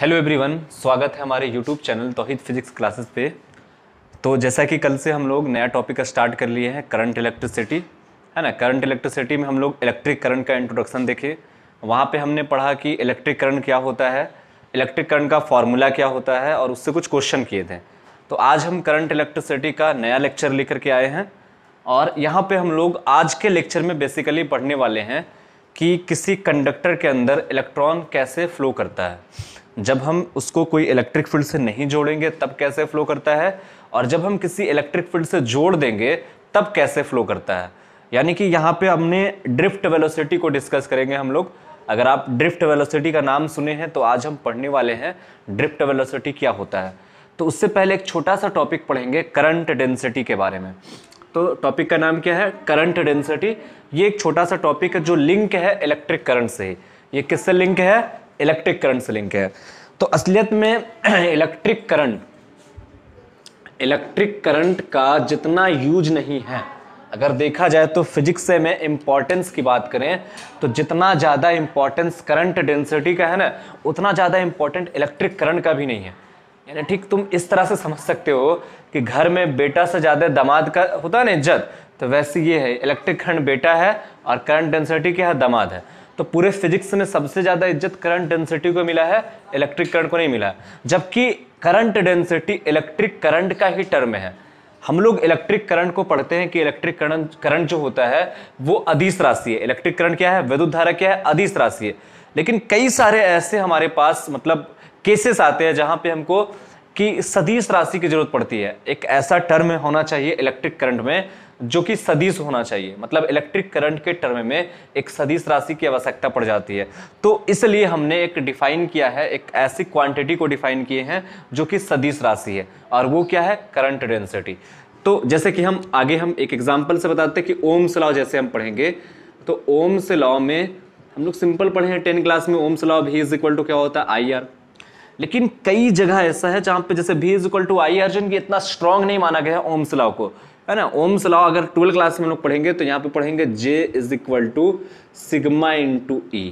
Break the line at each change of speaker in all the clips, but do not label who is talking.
Hello everyone स्वागत है हमारे YouTube channel Tohid physics classes पे तो जैसा कि कल से हम लोग नया टॉपिक स्टार्ट कर लिए हैं करंट इलेक्ट्रिसिटी है ना करंट इलेक्ट्रिसिटी में हम लोग इलेक्ट्रिक करंट का इंट्रोडक्शन देखे वहाँ पे हमने पढ़ा कि इलेक्ट्रिक करंट क्या होता है इलेक्ट्रिक करंट का फॉर्मूला क्या होता है और उससे कुछ क्वेश्चन किए थे तो आज हम करंट इलेक्ट्रिसिटी का नया लेक्चर लेकर के आए हैं और यहाँ पे हम लोग आज के लेक्चर में बेसिकली पढ़ने वाले हैं कि किसी कंडक्टर के अंदर इलेक्ट्रॉन कैसे फ्लो करता है जब हम उसको कोई इलेक्ट्रिक फील्ड से नहीं जोड़ेंगे तब कैसे फ्लो करता है और जब हम किसी इलेक्ट्रिक फील्ड से जोड़ देंगे तब कैसे फ्लो करता है यानी कि यहाँ पे हमने ड्रिफ्ट वेलोसिटी को डिस्कस करेंगे हम लोग अगर आप ड्रिफ्ट वेलोसिटी का नाम सुने हैं तो आज हम पढ़ने वाले हैं ड्रिफ्ट वेलोसिटी क्या होता है तो उससे पहले एक छोटा सा टॉपिक पढ़ेंगे करंट डेंसिटी के बारे में तो टॉपिक का नाम क्या है करंट डेंसिटी ये एक छोटा सा टॉपिक है जो लिंक है इलेक्ट्रिक करंट से ही ये किससे लिंक है इलेक्ट्रिक करंट से लिंक है तो असलियत में इलेक्ट्रिक करंट इलेक्ट्रिक करंट का जितना यूज नहीं है अगर देखा जाए तो फिजिक्स से में इम्पॉर्टेंस की बात करें तो जितना ज़्यादा इम्पॉर्टेंस करंट डेंसिटी का है ना उतना ज़्यादा इम्पॉर्टेंट इलेक्ट्रिक करंट का भी नहीं है यानी ठीक तुम इस तरह से समझ सकते हो कि घर में बेटा से ज़्यादा दामाद का होता है ना इज्जत तो वैसे ये है इलेक्ट्रिक करंट बेटा है और करंट डेंसिटी क्या है दामाद है तो पूरे फिजिक्स में सबसे ज़्यादा इज्जत करंट डेंसिटी को मिला है इलेक्ट्रिक करंट को नहीं मिला जबकि करंट डेंसिटी इलेक्ट्रिक करंट का ही टर्म है हम लोग इलेक्ट्रिक करंट को पढ़ते हैं कि इलेक्ट्रिक करंट करंट जो होता है वो अधिस राशि है इलेक्ट्रिक करंट क्या है विद्युत धारा क्या है अधिस राशि है लेकिन कई सारे ऐसे हमारे पास मतलब केसेस आते हैं जहां पे हमको कि सदीश राशि की जरूरत पड़ती है एक ऐसा टर्म होना चाहिए इलेक्ट्रिक करंट में जो कि सदिश होना चाहिए मतलब इलेक्ट्रिक करंट के टर्म में एक सदिश राशि की आवश्यकता पड़ जाती है तो इसलिए हमने एक डिफाइन किया है एक ऐसी क्वांटिटी को डिफाइन किए हैं जो कि सदिश राशि है और वो क्या है करंट डेंसिटी तो जैसे कि हम आगे हम एक एग्जाम्पल से बताते हैं कि ओम सलाव जैसे हम पढ़ेंगे तो ओम सलाव में हम लोग सिंपल पढ़े हैं टेन क्लास में ओम सलाव भी इज इक्वल टू क्या होता है आई लेकिन कई जगह ऐसा है जहाँ पे जैसे भी is equal to I R जिनकी इतना स्ट्रांग नहीं माना गया है ओम सलाव को है ना ओम्स लॉ अगर ट्वेल्थ क्लास में हम लोग पढ़ेंगे तो यहाँ पे पढ़ेंगे J is equal to sigma into E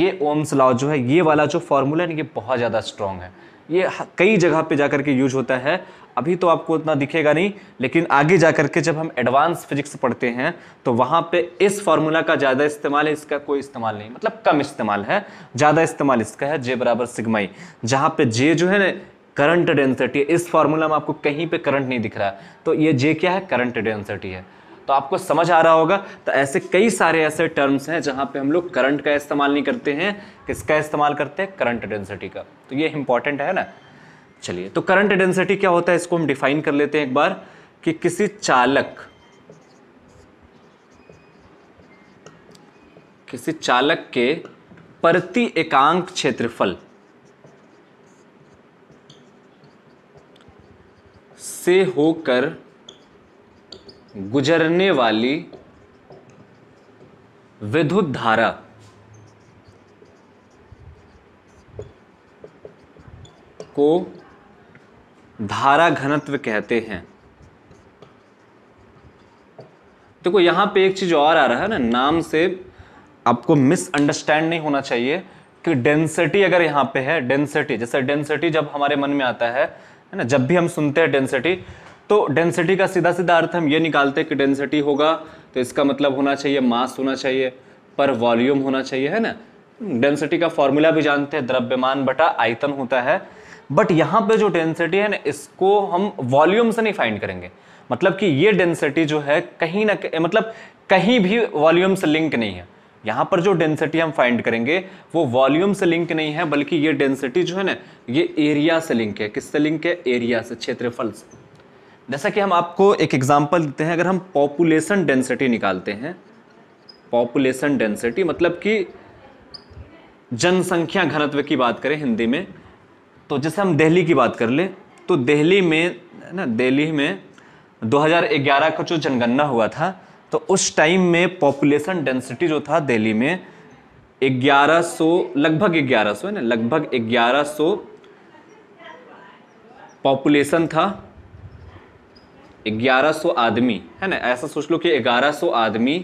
ये ओम्स लॉ जो है ये वाला जो फॉर्मूला है ये बहुत ज़्यादा स्ट्रॉन्ग है ये कई जगह पे जाकर के यूज होता है अभी तो आपको इतना दिखेगा नहीं लेकिन आगे जा के जब हम एडवांस फिजिक्स पढ़ते हैं तो वहाँ पे इस फार्मूला का ज़्यादा इस्तेमाल है इसका कोई इस्तेमाल नहीं मतलब कम इस्तेमाल है ज़्यादा इस्तेमाल इसका है जे बराबर सिग्माई जहाँ पे जे जो है ना करंट डेंसिटी इस फॉर्मूला में आपको कहीं पे करंट नहीं दिख रहा है तो ये जे क्या है करंट डेंसिटी है तो आपको समझ आ रहा होगा तो ऐसे कई सारे ऐसे टर्म्स हैं जहाँ पे हम लोग करंट का इस्तेमाल नहीं करते हैं किसका इस्तेमाल करते हैं करंट डेंसिटी का तो ये इंपॉर्टेंट है ना चलिए तो करंट डेंसिटी क्या होता है इसको हम डिफाइन कर लेते हैं एक बार कि किसी चालक किसी चालक के प्रति एकांक क्षेत्रफल से होकर गुजरने वाली विद्युत धारा को धारा घनत्व कहते हैं देखो यहां पे एक चीज और आ रहा है ना नाम से आपको मिसअंडरस्टैंड नहीं होना चाहिए कि डेंसिटी अगर यहां पे है डेंसिटी जैसे डेंसिटी जब हमारे मन में आता है है ना जब भी हम सुनते हैं डेंसिटी तो डेंसिटी का सीधा सीधा अर्थ हम ये निकालते हैं कि डेंसिटी होगा तो इसका मतलब होना चाहिए मास होना चाहिए पर वॉल्यूम होना चाहिए है ना डेंसिटी का फॉर्मूला भी जानते हैं द्रव्यमान बटा आयतन होता है बट यहाँ पे जो डेंसिटी है ना इसको हम वॉल्यूम से नहीं फाइंड करेंगे मतलब कि ये डेंसिटी जो है कहीं ना मतलब कहीं भी वॉल्यूम से लिंक नहीं है यहाँ पर जो डेंसिटी हम फाइंड करेंगे वो वॉल्यूम से लिंक नहीं है बल्कि ये डेंसिटी जो है ना ये एरिया से लिंक है किससे लिंक है एरिया से क्षेत्रफल से जैसा कि हम आपको एक एग्जाम्पल देते हैं अगर हम पॉपुलेशन डेंसिटी निकालते हैं पॉपुलेशन डेंसिटी मतलब कि जनसंख्या घनत्व की बात करें हिंदी में तो जैसे हम दिल्ली की बात कर लें तो दिल्ली में ना दिल्ली में 2011 का जो जनगणना हुआ था तो उस टाइम में पॉपुलेशन डेंसिटी जो था दिल्ली में 1100 लगभग 1100 है ना लगभग 1100 पॉपुलेशन था 1100 आदमी है ना ऐसा सोच लो कि 1100 आदमी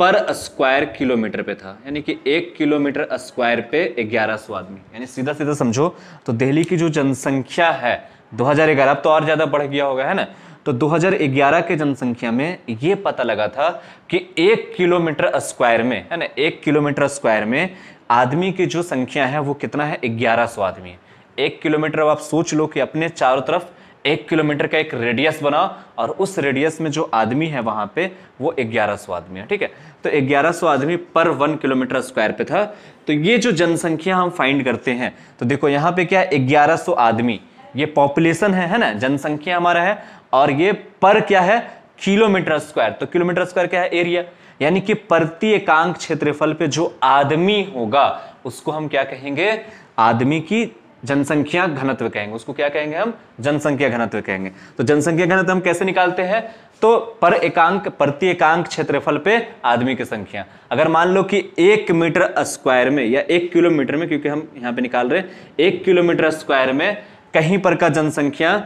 पर स्क्वायर किलोमीटर पे था यानी कि एक किलोमीटर स्क्वायर पे 1100 आदमी यानी सीधा सीधा समझो तो दिल्ली की जो जनसंख्या है 2011 अब तो और ज़्यादा बढ़ गया होगा है ना तो 2011 के जनसंख्या में यह पता लगा था कि एक किलोमीटर स्क्वायर में है ना एक किलोमीटर स्क्वायर में आदमी की जो संख्या है वो कितना है ग्यारह आदमी एक किलोमीटर अब आप सोच लो कि अपने चारों तरफ एक किलोमीटर का एक रेडियस बना और उस रेडियस में जो आदमी है वहां पे वो 1100 आदमी है ठीक है तो 1100 आदमी पर वन किलोमीटर स्क्वायर पे था तो ये जो जनसंख्या हम फाइंड करते हैं तो देखो यहां पे क्या है 1100 आदमी ये पॉपुलेशन है है ना जनसंख्या हमारा है और ये पर क्या है किलोमीटर स्क्वायर तो किलोमीटर स्क्वायर क्या है एरिया यानी कि प्रति एकांक क्षेत्रफल पे जो आदमी होगा उसको हम क्या कहेंगे आदमी की जनसंख्या घनत्व कहेंगे उसको क्या कहेंगे हम जनसंख्या घनत्व कहेंगे तो जनसंख्या घनत्व हम कैसे निकालते हैं तो पर एकांक प्रति एकांक क्षेत्रफल पे आदमी की संख्या अगर मान लो कि एक मीटर स्क्वायर में या एक किलोमीटर में क्योंकि हम यहां पे निकाल रहे हैं एक किलोमीटर स्क्वायर में कहीं पर का जनसंख्या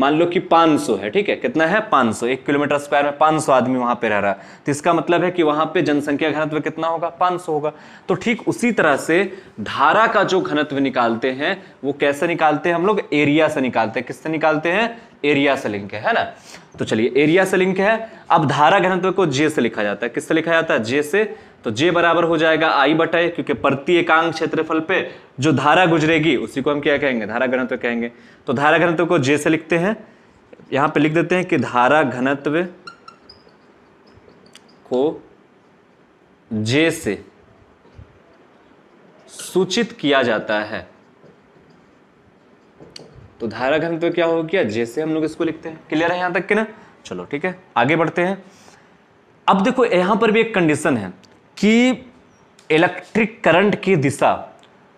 मान लो कि 500 है ठीक है कितना है 500 एक किलोमीटर स्क्वायर में 500 आदमी वहां पे रह रहा है तो इसका मतलब है कि वहां पे जनसंख्या घनत्व कितना होगा 500 होगा तो ठीक उसी तरह से धारा का जो घनत्व निकालते हैं वो कैसे निकालते हैं हम लोग एरिया से निकालते हैं किससे निकालते हैं एरिया से लिंक है, है ना तो चलिए एरिया से लिंक है अब धारा घनत्व को जे से लिखा जाता है किससे लिखा जाता है जे से तो जे बराबर हो जाएगा आई बटाए क्योंकि प्रति एकांक क्षेत्रफल पे जो धारा गुजरेगी उसी को हम क्या कहेंगे धारा घनत्व कहेंगे तो धारा घनत्व को जे से लिखते हैं यहां पे लिख देते हैं कि धारा घनत्व को जे से सूचित किया जाता है तो धारा घनत्व क्या हो गया जैसे हम लोग इसको लिखते हैं क्लियर है यहां तक के ना चलो ठीक है आगे बढ़ते हैं अब देखो यहां पर भी एक कंडीशन है कि इलेक्ट्रिक करंट की दिशा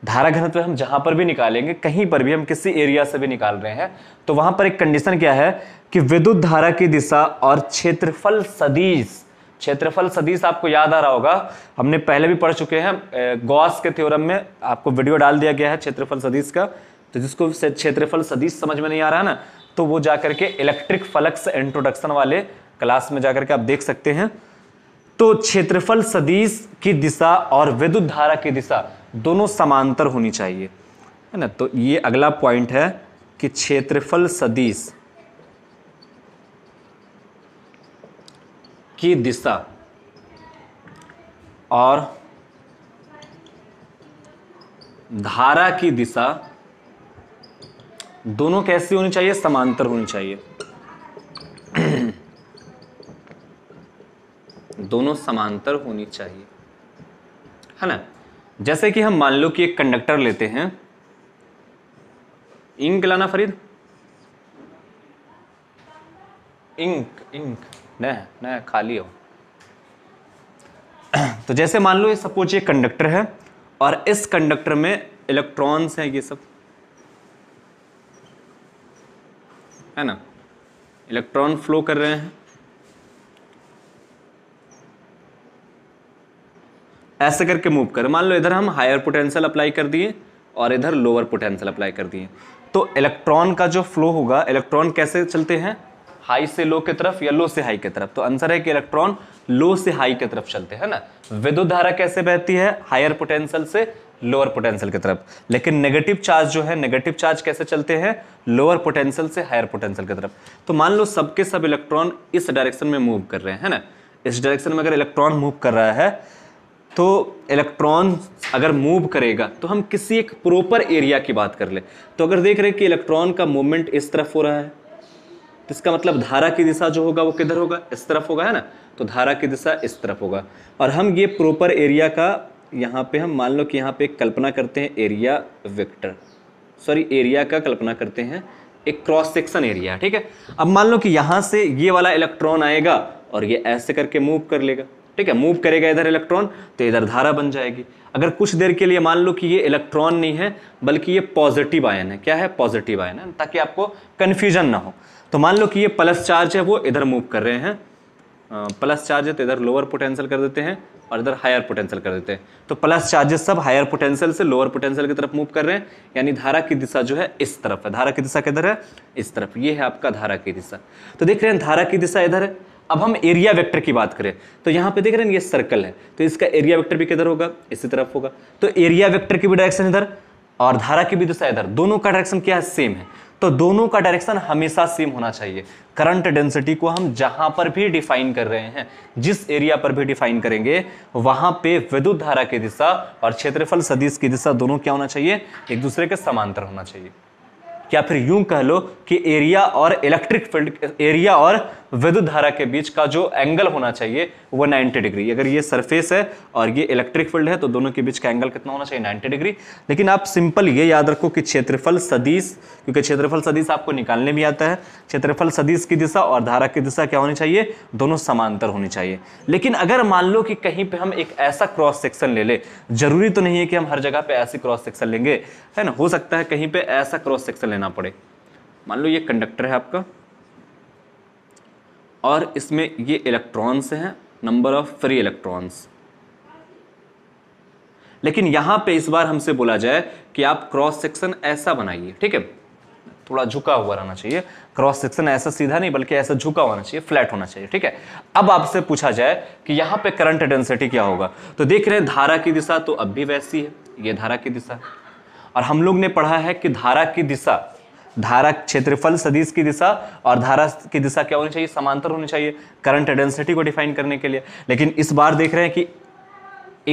धारा घनत्व हम जहाँ पर भी निकालेंगे कहीं पर भी हम किसी एरिया से भी निकाल रहे हैं तो वहाँ पर एक कंडीशन क्या है कि विद्युत धारा की दिशा और क्षेत्रफल सदीश क्षेत्रफल सदीश आपको याद आ रहा होगा हमने पहले भी पढ़ चुके हैं गॉस के थ्योरम में आपको वीडियो डाल दिया गया है क्षेत्रफल सदीश का तो जिसको क्षेत्रफल सदीश समझ में नहीं आ रहा ना तो वो जा करके इलेक्ट्रिक फलक्स इंट्रोडक्शन वाले क्लास में जा करके आप देख सकते हैं तो क्षेत्रफल सदीश की दिशा और विद्युत धारा की दिशा दोनों समांतर होनी चाहिए है ना तो ये अगला पॉइंट है कि क्षेत्रफल सदीश की दिशा और धारा की दिशा दोनों कैसी होनी चाहिए समांतर होनी चाहिए दोनों समांतर होनी चाहिए है ना जैसे कि हम मान लो कि एक कंडक्टर लेते हैं इंक लाना फरीद इंक इंक न नहीं, खाली हो तो जैसे मान लो ये सपोज ये कंडक्टर है और इस कंडक्टर में इलेक्ट्रॉन्स हैं ये सब है ना इलेक्ट्रॉन फ्लो कर रहे हैं ऐसे करके मूव करें मान लो इधर हम हायर पोटेंशियल अप्लाई कर दिए और इधर लोअर पोटेंशियल अप्लाई कर दिए तो इलेक्ट्रॉन का जो फ्लो होगा इलेक्ट्रॉन कैसे चलते हैं हाई से लो की तरफ या लो से हाई की तरफ तो आंसर है कि इलेक्ट्रॉन लो से हाई की तरफ चलते हैं ना विद्युत धारा कैसे बहती है हायर पोटेंशियल से लोअर पोटेंशियल की तरफ लेकिन नेगेटिव चार्ज जो है नेगेटिव चार्ज कैसे चलते हैं लोअर पोटेंशियल से हायर पोटेंशियल की तरफ तो मान लो सबके सब इलेक्ट्रॉन इस डायरेक्शन में मूव कर रहे हैं ना इस डायरेक्शन में अगर इलेक्ट्रॉन मूव कर रहा है तो इलेक्ट्रॉन अगर मूव करेगा तो हम किसी एक प्रॉपर एरिया की बात कर ले तो अगर देख रहे हैं कि इलेक्ट्रॉन का मूवमेंट इस तरफ हो रहा है तो इसका मतलब धारा की दिशा जो होगा वो किधर होगा इस तरफ होगा है ना तो धारा की दिशा इस तरफ होगा और हम ये प्रॉपर एरिया का यहाँ पे हम मान लो कि यहाँ पे कल्पना करते हैं एरिया विक्टर सॉरी एरिया का कल्पना करते हैं एक क्रॉस सेक्शन एरिया ठीक है अब मान लो कि यहाँ से ये वाला इलेक्ट्रॉन आएगा और ये ऐसे करके मूव कर लेगा ठीक है मूव करेगा इधर इलेक्ट्रॉन तो इधर धारा बन जाएगी अगर कुछ देर के लिए मान लो कि ये इलेक्ट्रॉन नहीं है बल्कि ये पॉजिटिव आयन है क्या है पॉजिटिव आयन है ताकि आपको कन्फ्यूजन ना हो तो मान लो कि ये प्लस चार्ज है वो इधर मूव कर रहे हैं प्लस चार्ज है तो इधर लोअर पोटेंशियल कर देते हैं और इधर हायर पोटेंशियल कर देते हैं तो प्लस चार्जेस सब हायर पोटेंशियल से लोअर पोटेंशियल की तरफ मूव कर रहे हैं यानी धारा की दिशा जो है इस तरफ है धारा की दिशा किधर है इस तरफ ये है आपका धारा की दिशा तो देख रहे हैं धारा की दिशा इधर है अब हम एरिया वेक्टर की बात करें तो यहाँ पे देख रहे हैं ये सर्कल है तो इसका एरिया वेक्टर भी किधर होगा इसी तरफ होगा तो एरिया वेक्टर की भी डायरेक्शन इधर और धारा की भी दिशा इधर दोनों का डायरेक्शन क्या है सेम है तो दोनों का डायरेक्शन हमेशा सेम होना चाहिए करंट डेंसिटी को हम जहां पर भी डिफाइन कर रहे हैं जिस एरिया पर भी डिफाइन करेंगे वहां पे विद्युत धारा की दिशा और क्षेत्रफल सदिश की दिशा दोनों क्या होना चाहिए एक दूसरे के समांतर होना चाहिए या फिर यूं कह लो कि एरिया और इलेक्ट्रिक फील्ड एरिया और विद्युत धारा के बीच का जो एंगल होना चाहिए वो 90 डिग्री अगर ये सरफेस है और ये इलेक्ट्रिक फील्ड है तो दोनों के बीच का एंगल कितना होना चाहिए 90 डिग्री लेकिन आप सिंपल ये याद रखो कि क्षेत्रफल सदीश क्योंकि क्षेत्रफल सदीश आपको निकालने भी आता है क्षेत्रफल सदीश की दिशा और धारा की दिशा क्या होनी चाहिए दोनों समांतर होनी चाहिए लेकिन अगर मान लो कि कहीं पर हम एक ऐसा क्रॉस सेक्शन ले ले जरूरी तो नहीं है कि हम हर जगह पर ऐसी क्रॉस सेक्शन लेंगे है ना हो सकता है कहीं पर ऐसा क्रॉस सेक्शन लेना पड़े मान लो ये कंडक्टर है आपका और इसमें ये इलेक्ट्रॉन्स हैं नंबर ऑफ फ्री इलेक्ट्रॉन्स लेकिन यहां पे इस बार हमसे बोला जाए कि आप क्रॉस सेक्शन ऐसा बनाइए ठीक है थोड़ा झुका हुआ रहना चाहिए क्रॉस सेक्शन ऐसा सीधा नहीं बल्कि ऐसा झुका होना चाहिए फ्लैट होना चाहिए ठीक है अब आपसे पूछा जाए कि यहां पे करंट डेंसिटी क्या होगा तो देख रहे हैं धारा की दिशा तो अब भी वैसी है ये धारा की दिशा और हम लोग ने पढ़ा है कि धारा की दिशा धारा क्षेत्रफल सदिश की दिशा और धारा की दिशा क्या होनी चाहिए समांतर होनी चाहिए करंट डेंसिटी को डिफाइन करने के लिए लेकिन इस बार देख रहे हैं कि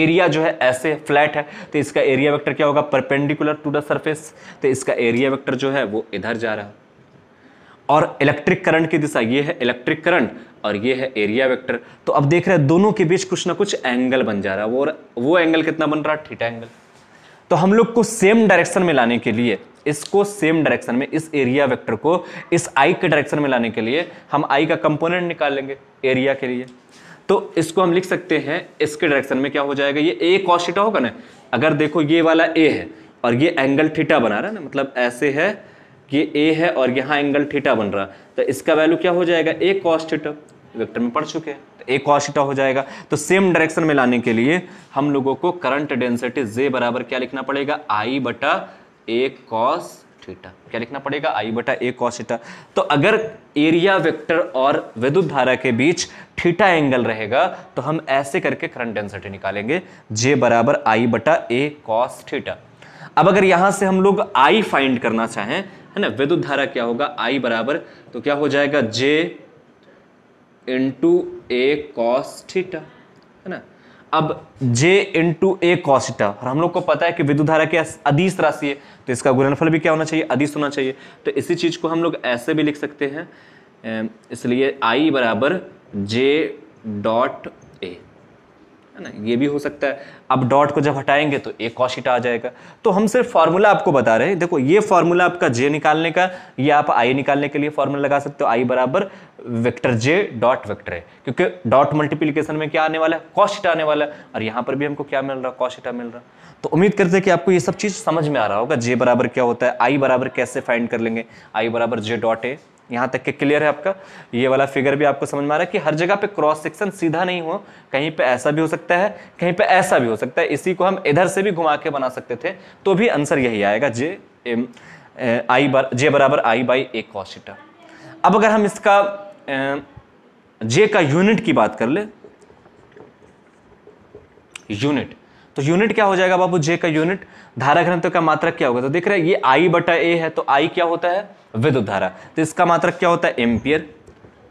एरिया जो है ऐसे फ्लैट है तो इसका एरिया वेक्टर क्या होगा परपेंडिकुलर टू द सरफेस तो इसका एरिया वेक्टर जो है वो इधर जा रहा है और इलेक्ट्रिक करंट की दिशा ये है इलेक्ट्रिक करंट और ये है एरिया वेक्टर तो अब देख रहे हैं दोनों के बीच कुछ ना कुछ एंगल बन जा रहा है वो वो एंगल कितना बन रहा है थीटा एंगल तो हम लोग को सेम डायरेक्शन में लाने के लिए इसको सेम डायरेक्शन में इस एरिया वेक्टर को इस आई के डायरेक्शन में लाने के लिए हम आई का कंपोनेंट निकाल लेंगे एरिया के लिए तो इसको हम लिख सकते हैं इसके डायरेक्शन में क्या हो जाएगा ये ए कॉस थीटा होगा ना अगर देखो ये वाला ए है और ये एंगल थीटा बना रहा है ना मतलब ऐसे है ये ए है और यहाँ एंगल थीटा बन रहा तो इसका वैल्यू क्या हो जाएगा ए कॉस थीटा वेक्टर में पड़ चुके हैं ए कॉशिटा हो जाएगा तो सेम डायरेक्शन में लाने के लिए हम लोगों को करंट डेंसिटी जे बराबर क्या लिखना पड़ेगा आई बटा ए कॉस थीटा क्या लिखना पड़ेगा आई बटा ए कॉस थीटा तो अगर एरिया वेक्टर और विद्युत धारा के बीच थीटा एंगल रहेगा तो हम ऐसे करके करंट डेंसिटी निकालेंगे जे बराबर आई बटा ए कॉस थीटा अब अगर यहां से हम लोग आई फाइंड करना चाहें है ना विद्युत धारा क्या होगा आई बराबर तो क्या हो जाएगा J into A cos theta है ना अब जे इंटू ए कॉसिटा और हम लोग को पता है कि विद्युत धारा के अदिश राशि है तो इसका गुणनफल भी क्या होना चाहिए अदिश होना चाहिए तो इसी चीज़ को हम लोग ऐसे भी लिख सकते हैं इसलिए आई बराबर जे डॉट है ना ये भी हो सकता है अब डॉट को जब हटाएंगे तो एक कॉशिट आ जाएगा तो हम सिर्फ फार्मूला आपको बता रहे हैं देखो ये फार्मूला आपका जे निकालने का ये आप आई निकालने के लिए फार्मूला लगा सकते हो आई बराबर वेक्टर जे डॉट वेक्टर है क्योंकि डॉट मल्टीप्लीकेशन में क्या आने वाला है कॉशिटा आने वाला है और यहाँ पर भी हमको क्या मिल रहा है कॉशिटा मिल रहा है तो उम्मीद करते हैं कि आपको ये सब चीज़ समझ में आ रहा होगा जे बराबर क्या होता है आई बराबर कैसे फाइंड कर लेंगे आई बराबर जे डॉट ए यहाँ तक के क्लियर है आपका ये वाला फिगर भी आपको समझ में आ रहा है कि हर जगह पे क्रॉस सेक्शन सीधा नहीं हो कहीं पे ऐसा भी हो सकता है कहीं पे ऐसा भी हो सकता है इसी को हम इधर से भी घुमा के बना सकते थे तो भी आंसर यही आएगा जे एम, आई बार जे बराबर आई बाई ए कॉशिटा अब अगर हम इसका जे का यूनिट की बात कर ले यूनिट तो यूनिट क्या हो जाएगा बाबू जे का यूनिट धारा घनत्व का मात्रक क्या होगा तो देख रहे हैं ये आई बटा ए है तो आई क्या होता है विद्युत धारा तो इसका मात्रक क्या होता है एम्पियर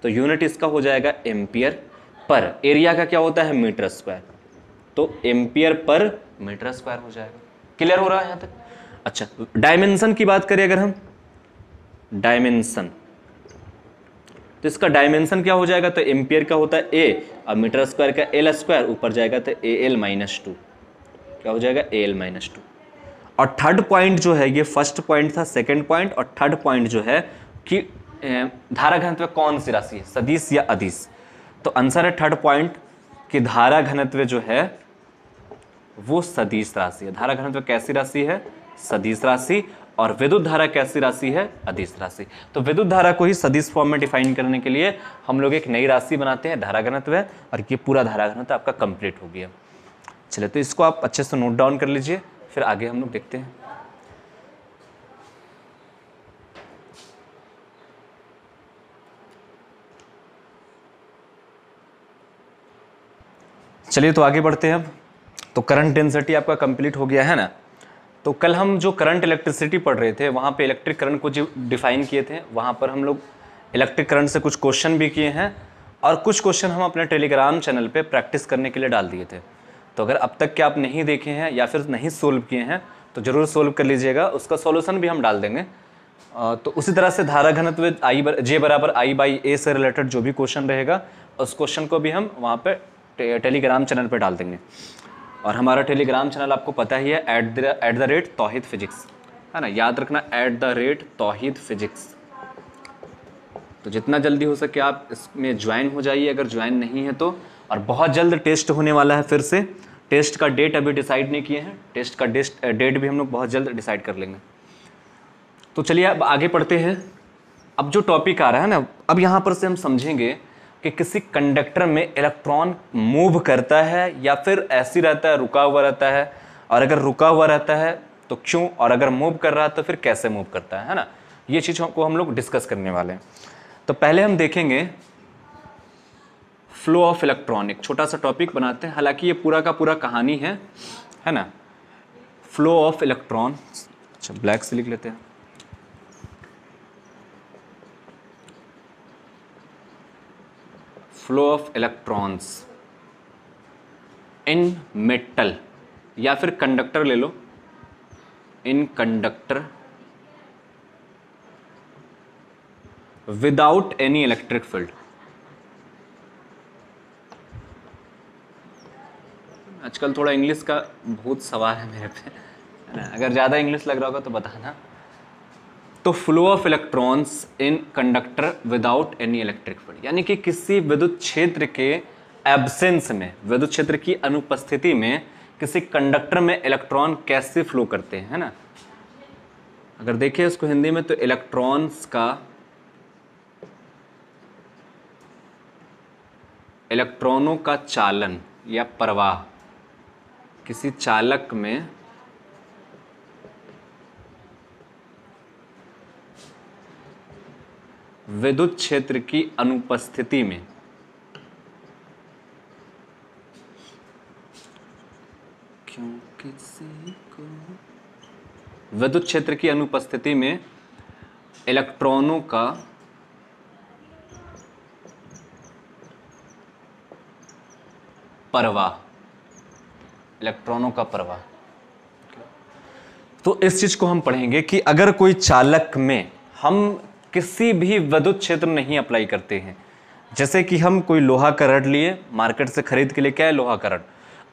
तो यूनिट इसका हो जाएगा एम्पियर पर एरिया का क्या होता है मीटर स्क्वायर तो एम्पियर पर मीटर स्क्वायर हो जाएगा क्लियर हो रहा है यहां तक अच्छा डायमेंशन की बात करें अगर हम डायमेंशन तो इसका डायमेंशन क्या हो जाएगा तो एम्पियर का होता है ए और मीटर स्क्वायर का एल स्क्वायर ऊपर जाएगा तो ए एल माइनस टू क्या हो जाएगा ए एल माइनस टू और थर्ड पॉइंट जो है ये फर्स्ट पॉइंट था सेकेंड पॉइंट और थर्ड पॉइंट जो है कि धारा घनत्व कौन सी राशि है सदीश या अदिश तो आंसर है थर्ड पॉइंट कि धारा घनत्व जो है वो सदीश राशि है धारा घनत्व कैसी राशि है सदीश राशि और विद्युत धारा कैसी राशि है अधिस राशि तो विद्युत धारा को ही सदीश फॉर्म में डिफाइन करने के लिए हम लोग एक नई राशि बनाते हैं धारा घनत्व है और ये पूरा धारा घनत्व आपका कंप्लीट हो गया चले तो इसको आप अच्छे से नोट डाउन कर लीजिए फिर आगे हम लोग देखते हैं चलिए तो आगे बढ़ते हैं अब तो करंट डेंसिटी आपका कंप्लीट हो गया है ना तो कल हम जो करंट इलेक्ट्रिसिटी पढ़ रहे थे वहाँ पे इलेक्ट्रिक करंट को जो डिफाइन किए थे वहाँ पर हम लोग इलेक्ट्रिक करंट से कुछ क्वेश्चन भी किए हैं और कुछ क्वेश्चन हम अपने टेलीग्राम चैनल पे प्रैक्टिस करने के लिए डाल दिए थे तो अगर अब तक के आप नहीं देखे हैं या फिर नहीं सोल्व किए हैं तो ज़रूर सोल्व कर लीजिएगा उसका सोल्यूशन भी हम डाल देंगे तो उसी तरह से धारा घनत्व आई बर, जे बराबर आई बाई ए से रिलेटेड जो भी क्वेश्चन रहेगा उस क्वेश्चन को भी हम वहाँ पर टे, टेलीग्राम चैनल पर डाल देंगे और हमारा टेलीग्राम चैनल आपको पता ही है at at the rate Tohid physics है ना याद रखना at the rate Tohid physics तो जितना जल्दी हो सके आप इसमें ज्वाइन हो जाइए अगर ज्वाइन नहीं है तो और बहुत जल्द टेस्ट होने वाला है फिर से टेस्ट का डेट अभी डिसाइड नहीं किए हैं टेस्ट का डेट भी हम लोग बहुत जल्द डिसाइड कर लेंगे तो चलिए अब आगे पढ़ते हैं अब जो टॉपिक आ रहा है ना अब यहाँ पर से हम समझेंगे कि किसी कंडक्टर में इलेक्ट्रॉन मूव करता है या फिर ऐसी रहता है रुका हुआ रहता है और अगर रुका हुआ रहता है तो क्यों और अगर मूव कर रहा है तो फिर कैसे मूव करता है है ना ये चीज़ों को हम लोग डिस्कस करने वाले हैं तो पहले हम देखेंगे फ्लो ऑफ इलेक्ट्रॉन एक छोटा सा टॉपिक बनाते हैं हालांकि ये पूरा का पूरा कहानी है है ना फ्लो ऑफ इलेक्ट्रॉन अच्छा ब्लैक से लिख लेते हैं flow of electrons in metal या फिर कंडक्टर ले लो in conductor without any electric field आजकल थोड़ा इंग्लिश का बहुत सवाल है मेरे पे है ना अगर ज़्यादा इंग्लिश लग रहा होगा तो बताना तो flow of electrons in conductor without any electric field यानी कि किसी विद्युत क्षेत्र के एबसेंस में विद्युत क्षेत्र की अनुपस्थिति में किसी कंडक्टर में इलेक्ट्रॉन कैसे फ्लो करते हैं है ना अगर देखिए इसको हिंदी में तो इलेक्ट्रॉन्स का इलेक्ट्रॉनों का चालन या प्रवाह किसी चालक में विद्युत क्षेत्र की अनुपस्थिति में क्यों किसी को विद्युत क्षेत्र की अनुपस्थिति में इलेक्ट्रॉनों का परवाह इलेक्ट्रॉनों का प्रवाह तो इस चीज को हम पढ़ेंगे कि अगर कोई चालक में हम किसी भी विद्युत क्षेत्र नहीं अप्लाई करते हैं जैसे कि हम कोई लोहा का रड लिए मार्केट से खरीद के लिए क्या है लोहा का रड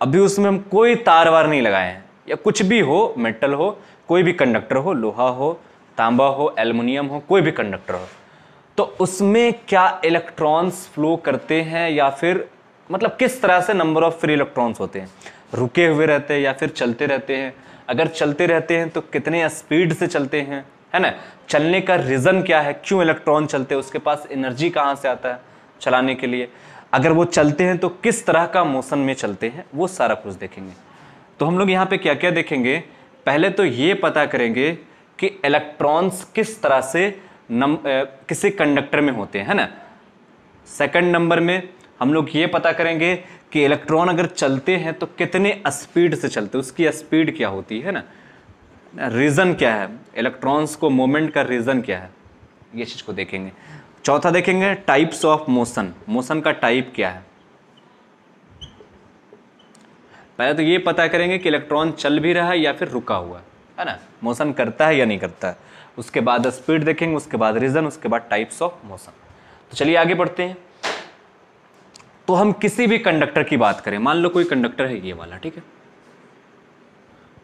अभी उसमें हम कोई तार वार नहीं लगाए हैं या कुछ भी हो मेटल हो कोई भी कंडक्टर हो लोहा हो तांबा हो एल्युमिनियम हो कोई भी कंडक्टर हो तो उसमें क्या इलेक्ट्रॉन्स फ्लो करते हैं या फिर मतलब किस तरह से नंबर ऑफ फ्री इलेक्ट्रॉन्स होते हैं रुके हुए रहते हैं या फिर चलते रहते हैं अगर चलते रहते हैं तो कितने स्पीड से चलते हैं है ना चलने का रीज़न क्या है क्यों इलेक्ट्रॉन चलते हैं उसके पास एनर्जी कहाँ से आता है चलाने के लिए अगर वो चलते हैं तो किस तरह का मोशन में चलते हैं वो सारा कुछ देखेंगे तो हम लोग यहाँ पे क्या क्या देखेंगे पहले तो ये पता करेंगे कि इलेक्ट्रॉन्स किस तरह से नम किसी कंडक्टर में होते हैं है ना सेकंड नंबर में हम लोग ये पता करेंगे कि इलेक्ट्रॉन अगर चलते हैं तो कितने स्पीड से चलते उसकी स्पीड क्या होती है ना रीज़न क्या है इलेक्ट्रॉन्स को मोमेंट का रीज़न क्या है ये चीज़ को देखेंगे चौथा देखेंगे टाइप्स ऑफ मोशन मोशन का टाइप क्या है पहले तो ये पता करेंगे कि इलेक्ट्रॉन चल भी रहा है या फिर रुका हुआ है ना मोशन करता है या नहीं करता है उसके बाद स्पीड देखेंगे उसके बाद रीज़न उसके बाद टाइप्स ऑफ मोशन तो चलिए आगे बढ़ते हैं तो हम किसी भी कंडक्टर की बात करें मान लो कोई कंडक्टर है ये वाला ठीक है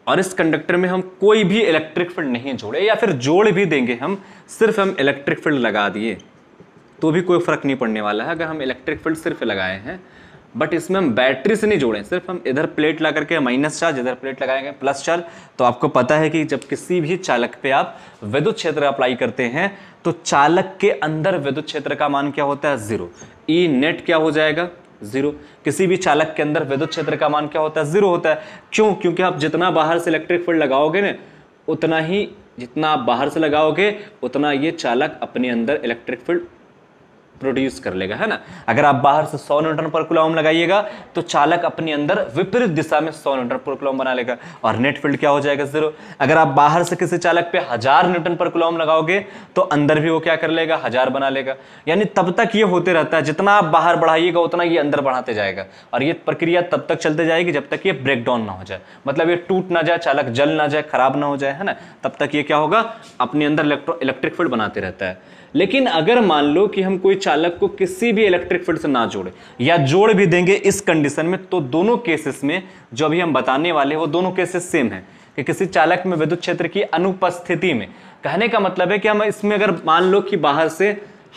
और इस कंडक्टर में हम कोई भी इलेक्ट्रिक फील्ड नहीं जोड़े या फिर जोड़ भी देंगे हम सिर्फ हम इलेक्ट्रिक फील्ड लगा दिए तो भी कोई फर्क नहीं पड़ने वाला है अगर हम इलेक्ट्रिक फील्ड सिर्फ लगाए हैं बट इसमें हम बैटरी से नहीं जोड़े सिर्फ हम इधर प्लेट ला करके माइनस चार्ज इधर प्लेट लगाएंगे प्लस चार्ज तो आपको पता है कि जब किसी भी चालक पे आप विद्युत क्षेत्र अप्लाई करते हैं तो चालक के अंदर विद्युत क्षेत्र का मान क्या होता है जीरो ई e नेट क्या हो जाएगा जीरो किसी भी चालक के अंदर विद्युत क्षेत्र का मान क्या होता है जीरो होता है क्यों क्योंकि आप जितना बाहर से इलेक्ट्रिक फील्ड लगाओगे ना उतना ही जितना आप बाहर से लगाओगे उतना ये चालक अपने अंदर इलेक्ट्रिक फील्ड प्रोड्यूस कर लेगा है ना अगर आप बाहर से सौ न्यूटन पर कुलाम लगाइएगा तो चालक अपने अंदर विपरीत दिशा में सौ न्यूटन पर कुलाम बना लेगा और नेट फील्ड क्या हो जाएगा जीरो अगर आप बाहर से किसी चालक पे हजार न्यूटन पर कुलाम लगाओगे तो अंदर भी वो क्या कर लेगा हजार बना लेगा यानी तब तक ये होते रहता है जितना आप बाहर बढ़ाइएगा उतना ये अंदर बढ़ाते जाएगा और ये प्रक्रिया तब तक चलते जाएगी जब तक ये ब्रेक डाउन ना हो जाए मतलब ये टूट ना जाए चालक जल ना जाए खराब ना हो जाए है ना तब तक ये क्या होगा अपने अंदर इलेक्ट्रिक फील्ड बनाते रहता है लेकिन अगर मान लो कि हम कोई चालक को किसी भी इलेक्ट्रिक फील्ड से ना जोड़े या जोड़ भी देंगे इस कंडीशन में तो दोनों केसेस में जो अभी हम बताने वाले हैं वो दोनों केसेस सेम है कि किसी चालक में विद्युत क्षेत्र की अनुपस्थिति में कहने का मतलब है कि हम इसमें अगर मान लो कि बाहर से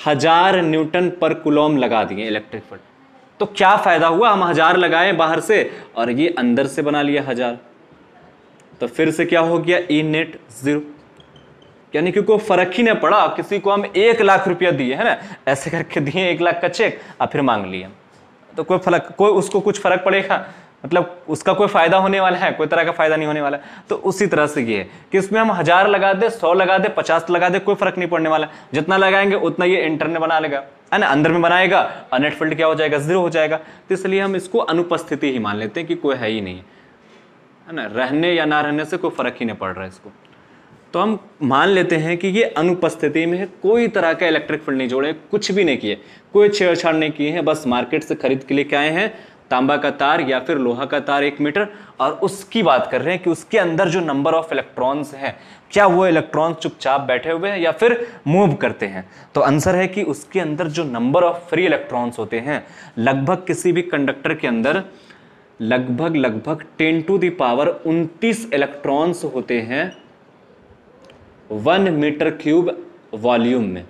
हजार न्यूटन पर कुलोम लगा दिए इलेक्ट्रिक फील्ड तो क्या फायदा हुआ हम हजार लगाए बाहर से और ये अंदर से बना लिया हजार तो फिर से क्या हो गया ई नेट जीरो यानी कि फर्क ही नहीं पड़ा किसी को हम एक लाख रुपया दिए है ना ऐसे करके दिए एक लाख का चेक और फिर मांग लिए तो कोई फर्क कोई उसको कुछ फर्क पड़ेगा मतलब उसका कोई फायदा होने वाला है कोई तरह का फायदा नहीं होने वाला है तो उसी तरह से ये है कि इसमें हम हजार लगा दे सौ लगा दे पचास लगा दे कोई फर्क नहीं पड़ने वाला जितना लगाएंगे उतना ये इंटर बना लेगा है ना अंदर में बनाएगा और नेट फील्ड क्या हो जाएगा जीरो हो जाएगा तो इसलिए हम इसको अनुपस्थिति ही मान लेते हैं कि कोई है ही नहीं है ना रहने या ना रहने से कोई फर्क ही नहीं पड़ रहा है इसको तो हम मान लेते हैं कि ये अनुपस्थिति में है कोई तरह का इलेक्ट्रिक फील्ड नहीं जोड़े कुछ भी नहीं किए कोई छेड़छाड़ नहीं किए हैं बस मार्केट से खरीद के लेके आए हैं तांबा का तार या फिर लोहा का तार एक मीटर और उसकी बात कर रहे हैं कि उसके अंदर जो नंबर ऑफ इलेक्ट्रॉन्स हैं क्या वो इलेक्ट्रॉन्स चुपचाप बैठे हुए हैं या फिर मूव करते हैं तो आंसर है कि उसके अंदर जो नंबर ऑफ फ्री इलेक्ट्रॉन्स होते हैं लगभग किसी भी कंडक्टर के अंदर लगभग लगभग टेन टू दावर उनतीस इलेक्ट्रॉन्स होते हैं वन मीटर क्यूब वॉल्यूम में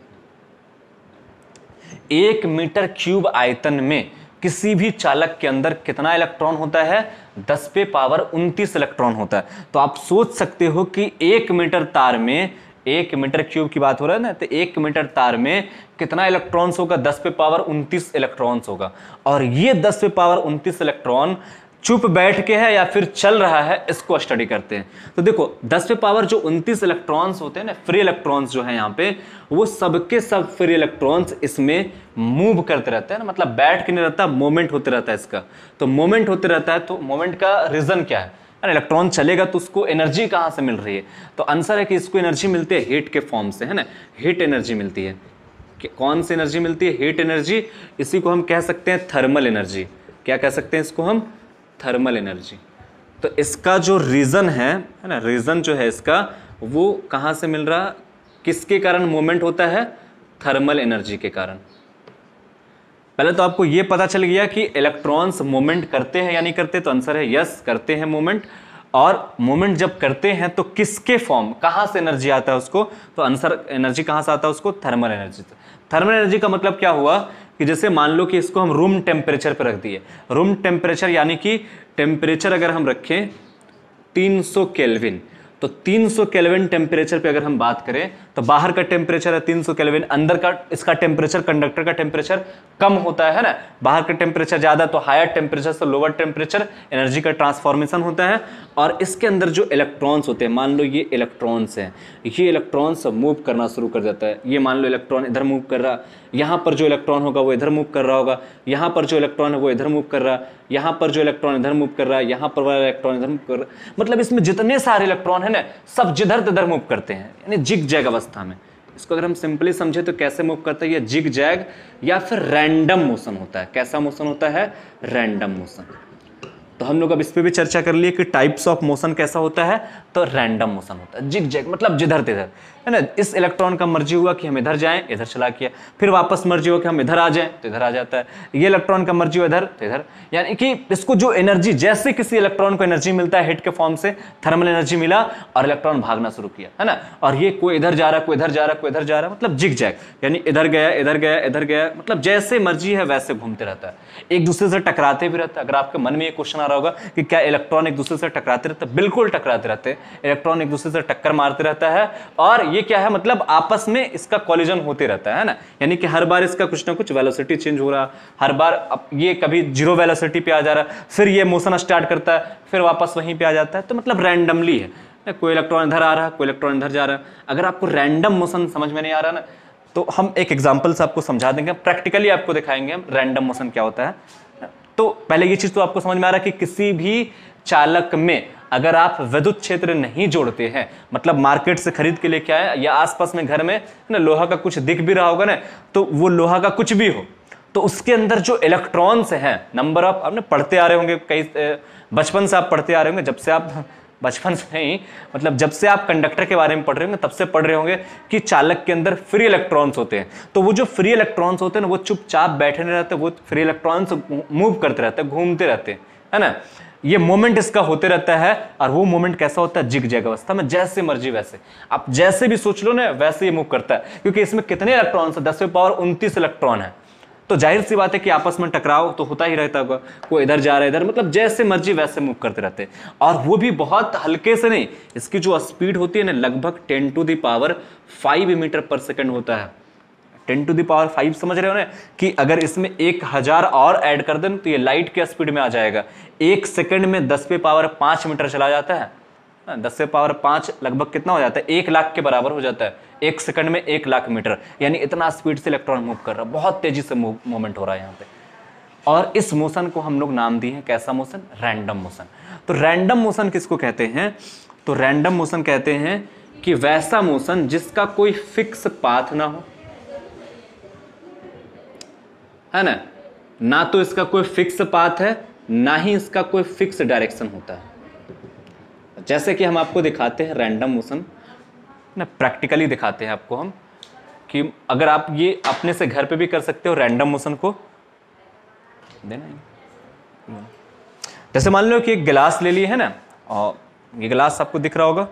एक मीटर क्यूब आयतन में किसी भी चालक के अंदर कितना इलेक्ट्रॉन होता है दस पे पावर उन्तीस इलेक्ट्रॉन होता है तो आप सोच सकते हो कि एक मीटर तार में एक मीटर क्यूब की बात हो रहा है ना तो एक मीटर तार में कितना इलेक्ट्रॉन्स होगा दस पे पावर उन्तीस इलेक्ट्रॉन्स होगा और ये दस पे पावर उन्तीस इलेक्ट्रॉन चुप बैठ के है या फिर चल रहा है इसको स्टडी करते हैं तो देखो दस पे पावर जो उनतीस इलेक्ट्रॉन्स होते हैं ना फ्री इलेक्ट्रॉन्स जो है यहाँ पे वो सबके सब फ्री इलेक्ट्रॉन्स इसमें मूव करते रहते हैं ना मतलब बैठ के नहीं रहता मोमेंट होते रहता है इसका तो मोमेंट होते रहता है तो मोमेंट का रीजन क्या है इलेक्ट्रॉन चलेगा तो उसको एनर्जी कहाँ से मिल रही है तो आंसर है कि इसको एनर्जी मिलती है हीट के फॉर्म से है ना हीट एनर्जी मिलती है कौन सी एनर्जी मिलती है हीट एनर्जी इसी को हम कह सकते हैं थर्मल एनर्जी क्या कह सकते हैं इसको हम थर्मल एनर्जी तो इसका जो रीज़न है है ना रीज़न जो है इसका वो कहाँ से मिल रहा किसके कारण मूवमेंट होता है थर्मल एनर्जी के कारण पहले तो आपको ये पता चल गया कि इलेक्ट्रॉन्स मूवमेंट करते हैं या नहीं करते तो आंसर है यस करते हैं मूवमेंट और मूवमेंट जब करते हैं तो किसके फॉर्म कहाँ से एनर्जी आता है उसको तो आंसर एनर्जी कहाँ से आता है उसको थर्मल एनर्जी थर्मल एनर्जी का मतलब क्या हुआ कि जैसे मान लो कि इसको हम रूम टेम्परेचर पर रख दिए रूम टेम्परेचर यानी कि टेम्परेचर अगर हम रखें 300 सौ केलविन तो 300 सौ केलविन टेम्परेचर पर अगर हम बात करें तो बाहर का टेम्परेचर है 300 सौ केलविन अंदर का इसका टेम्परेचर कंडक्टर का टेम्परेचर कम होता है ना बाहर का टेम्परेचर ज़्यादा तो हायर टेम्परेचर से लोअर टेम्परेचर एनर्जी का ट्रांसफॉर्मेशन होता है और इसके अंदर जो इलेक्ट्रॉन्स होते हैं मान लो ये इलेक्ट्रॉन्स हैं ये इलेक्ट्रॉन्स मूव करना शुरू कर जाता है ये मान लो इलेक्ट्रॉन इधर मूव कर रहा यहाँ पर जो इलेक्ट्रॉन होगा वो इधर मूव कर रहा होगा यहाँ पर जो इलेक्ट्रॉन है वो इधर मूव कर रहा है यहाँ पर जो इलेक्ट्रॉन इधर मूव कर रहा है यहाँ पर वाला इलेक्ट्रॉन इधर मूव कर रहा है मतलब इसमें जितने सारे इलेक्ट्रॉन है ना सब जिधर तिधर मूव करते हैं यानी जिग जैग अवस्था में इसको अगर हम सिंपली समझे तो कैसे मूव करता है या जिग जैग या फिर रैंडम मोशन होता है कैसा मोशन होता है रैंडम मोशन तो हम लोग अब इस पर भी चर्चा कर लिए कि टाइप्स ऑफ मोशन कैसा होता है तो रैंडम मोशन होता है जिग जैग मतलब जिधर तिधर है ना इस इलेक्ट्रॉन का मर्जी हुआ कि हम इधर जाएं इधर चला किया फिर वापस मर्जी हुआ कि हम इधर आ जाएं तो इधर आ जाता है ये इलेक्ट्रॉन का मर्जी हुआ इधर तो इधर यानी कि इसको जो एनर्जी जैसे किसी इलेक्ट्रॉन को एनर्जी मिलता है हिट के फॉर्म से थर्मल एनर्जी मिला और इलेक्ट्रॉन भागना शुरू किया है ना और ये कोई इधर जा रहा कोई इधर जा रहा कोई इधर जा रहा मतलब जिग जैग यानी इधर गया इधर गया इधर गया मतलब जैसे मर्जी है वैसे घूमते रहता है एक दूसरे से टकराते भी रहता है अगर आपके मन में ये क्वेश्चन आ रहा होगा कि क्या इलेक्ट्रॉन एक दूसरे से टकराते रहते बिल्कुल टकराते रहते इलेक्ट्रॉन एक दूसरे से टक्कर मारते रहता है और ये क्या है मतलब आपस में इसका कॉलिजन होते रहता है ना यानी कि हर बार इसका कुछ ना कुछ वेलोसिटी चेंज हो रहा हर बार ये कभी जीरो वेलोसिटी पे आ जा रहा फिर ये मोशन स्टार्ट करता है फिर वापस वहीं पे आ जाता है तो मतलब रैंडमली है ना कोई इलेक्ट्रॉन इधर आ रहा है कोई इलेक्ट्रॉन इधर जा रहा है अगर आपको रैंडम मोशन समझ में नहीं आ रहा ना तो हम एक एग्जाम्पल से आपको समझा देंगे प्रैक्टिकली आपको दिखाएंगे हम रैंडम मोशन क्या होता है तो पहले ये चीज़ तो आपको समझ में आ रहा है कि किसी भी चालक में अगर आप विद्युत क्षेत्र नहीं जोड़ते हैं मतलब मार्केट से खरीद के लेके आए या आसपास में घर में ना लोहा का कुछ दिख भी रहा होगा ना तो वो लोहा का कुछ भी हो तो उसके अंदर जो इलेक्ट्रॉन्स हैं नंबर ऑफ आपने पढ़ते आ रहे होंगे कई बचपन से आप पढ़ते आ रहे होंगे जब से आप बचपन से नहीं मतलब जब से आप कंडक्टर के बारे में पढ़ रहे होंगे तब से पढ़ रहे होंगे कि चालक के अंदर फ्री इलेक्ट्रॉन्स होते हैं तो वो जो फ्री इलेक्ट्रॉन्स होते हैं ना वो चुपचाप बैठे नहीं रहते वो फ्री इलेक्ट्रॉन्स मूव करते रहते हैं घूमते रहते हैं है ना ये मोमेंट इसका होते रहता है और वो मोमेंट कैसा होता है जिग जैग अवस्था में जैसे मर्जी वैसे आप जैसे भी सोच लो ना वैसे ये मूव करता है क्योंकि इसमें कितने इलेक्ट्रॉन है दस पावर उनतीस इलेक्ट्रॉन है तो जाहिर सी बात है कि आपस में टकराव तो होता ही रहता होगा कोई इधर जा रहा है इधर मतलब जैसे मर्जी वैसे मूव करते रहते और वो भी बहुत हल्के से नहीं इसकी जो स्पीड होती है ना लगभग ten to the power five metre per second होता है टेन टू दावर फाइव समझ रहे हो ना कि अगर इसमें एक हज़ार और ऐड कर दें तो ये लाइट के स्पीड में आ जाएगा एक सेकंड में दस पे पावर पांच मीटर चला जाता है हाँ, दस से पावर पांच लगभग कितना हो जाता है एक लाख के बराबर हो जाता है एक सेकंड में एक लाख मीटर यानी इतना स्पीड से इलेक्ट्रॉन मूव कर रहा है बहुत तेज़ी से मूव मूवमेंट हो रहा है यहाँ पे और इस मोशन को हम लोग नाम दिए हैं कैसा मोशन रैंडम मोशन तो रैंडम मोशन किसको कहते हैं तो रैंडम मोशन कहते हैं कि वैसा मोशन जिसका कोई फिक्स पाथ ना हो है ना ना तो इसका कोई फिक्स पाथ है ना ही इसका कोई फिक्स डायरेक्शन होता है जैसे कि हम आपको दिखाते हैं रैंडम मोशन ना प्रैक्टिकली दिखाते हैं आपको हम कि अगर आप ये अपने से घर पे भी कर सकते हो रैंडम मोशन को देना जैसे मान लो कि एक गिलास ले लिए है ना और ये गिलास आपको दिख रहा होगा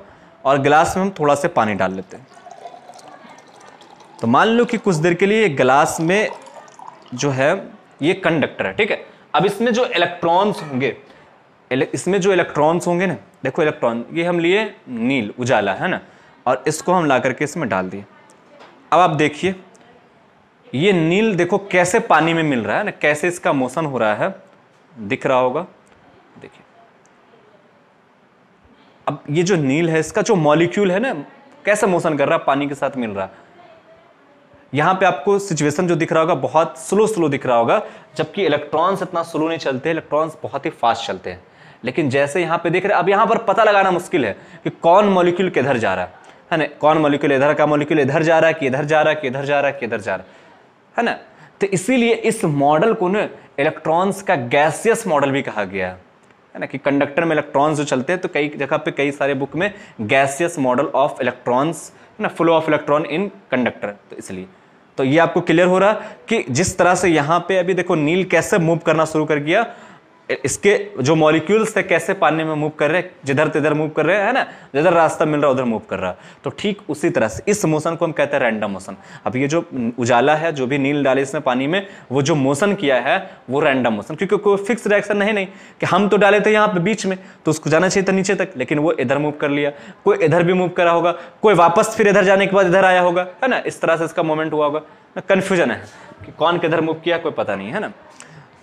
और गिलास में हम थोड़ा सा पानी डाल लेते हैं तो मान लो कि कुछ देर के लिए गिलास में जो है ये कंडक्टर है ठीक है अब इसमें जो इलेक्ट्रॉन्स होंगे इसमें जो इलेक्ट्रॉन्स होंगे ना देखो इलेक्ट्रॉन ये हम लिए नील उजाला है ना और इसको हम ला करके इसमें डाल दिए अब आप देखिए ये नील देखो कैसे पानी में मिल रहा है ना कैसे इसका मोशन हो रहा है दिख रहा होगा देखिए अब ये जो नील है इसका जो मॉलिक्यूल है ना कैसे मोशन कर रहा है पानी के साथ मिल रहा है यहाँ पे आपको सिचुएशन जो दिख रहा होगा बहुत स्लो स्लो दिख रहा होगा जबकि इलेक्ट्रॉन्स इतना स्लो नहीं चलते इलेक्ट्रॉन्स बहुत ही फास्ट चलते हैं लेकिन जैसे यहाँ पे देख रहे अब यहाँ पर पता लगाना मुश्किल है कि कौन मॉलिक्यूल किधर जा रहा है है ना कौन मॉलिक्यूल इधर का मॉलिक्यूल इधर जा रहा है कि इधर जा रहा है कि इधर जा रहा है कि इधर जा रहा है है ना तो इसीलिए इस मॉडल को ना इलेक्ट्रॉन्स का गैसियस मॉडल भी कहा गया है है ना कि कंडक्टर में इलेक्ट्रॉन्स जो चलते हैं तो कई जगह पे कई सारे बुक में गैसियस मॉडल ऑफ इलेक्ट्रॉन्स है ना flow of electron in conductor तो इसलिए तो ये आपको क्लियर हो रहा कि जिस तरह से यहां पे अभी देखो नील कैसे मूव करना शुरू कर गया इसके जो मॉलिक्यूल्स थे कैसे पानी में मूव कर रहे हैं जिधर तिधर मूव कर रहे हैं ना जिधर रास्ता मिल रहा है उधर मूव कर रहा तो ठीक उसी तरह से इस मोशन को हम कहते हैं रैंडम मोशन अब ये जो उजाला है जो भी नील डाले इसने पानी में वो जो मोशन किया है वो रैंडम मोशन क्योंकि कोई फिक्स डायरेक्शन नहीं नहीं कि हम तो डाले थे यहाँ पे बीच में तो उसको जाना चाहिए था नीचे तक लेकिन वो इधर मूव कर लिया कोई इधर भी मूव करा होगा कोई वापस फिर इधर जाने के बाद इधर आया होगा है ना इस तरह से इसका मोमेंट हुआ होगा कन्फ्यूजन है कि कौन किधर मूव किया कोई पता नहीं है ना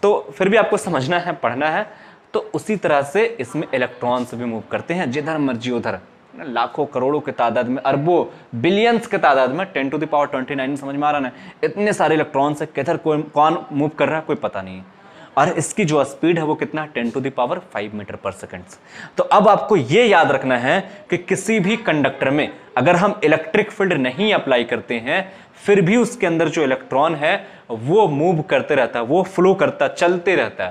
तो फिर भी आपको समझना है पढ़ना है तो उसी तरह से इसमें इलेक्ट्रॉन्स भी मूव करते हैं जिधर मर्जी उधर लाखों करोड़ों की तादाद में अरबों बिलियंस के तादाद में ten to the power twenty nine समझ में आ रहा है इतने सारे इलेक्ट्रॉन्स है किधर कौन मूव कर रहा है कोई पता नहीं है और इसकी जो स्पीड है वो कितना ten to the power five metre per second तो अब आपको ये याद रखना है कि किसी भी कंडक्टर में अगर हम इलेक्ट्रिक फील्ड नहीं अप्लाई करते हैं फिर भी उसके अंदर जो इलेक्ट्रॉन है वो मूव करते रहता है वो फ्लो करता चलते रहता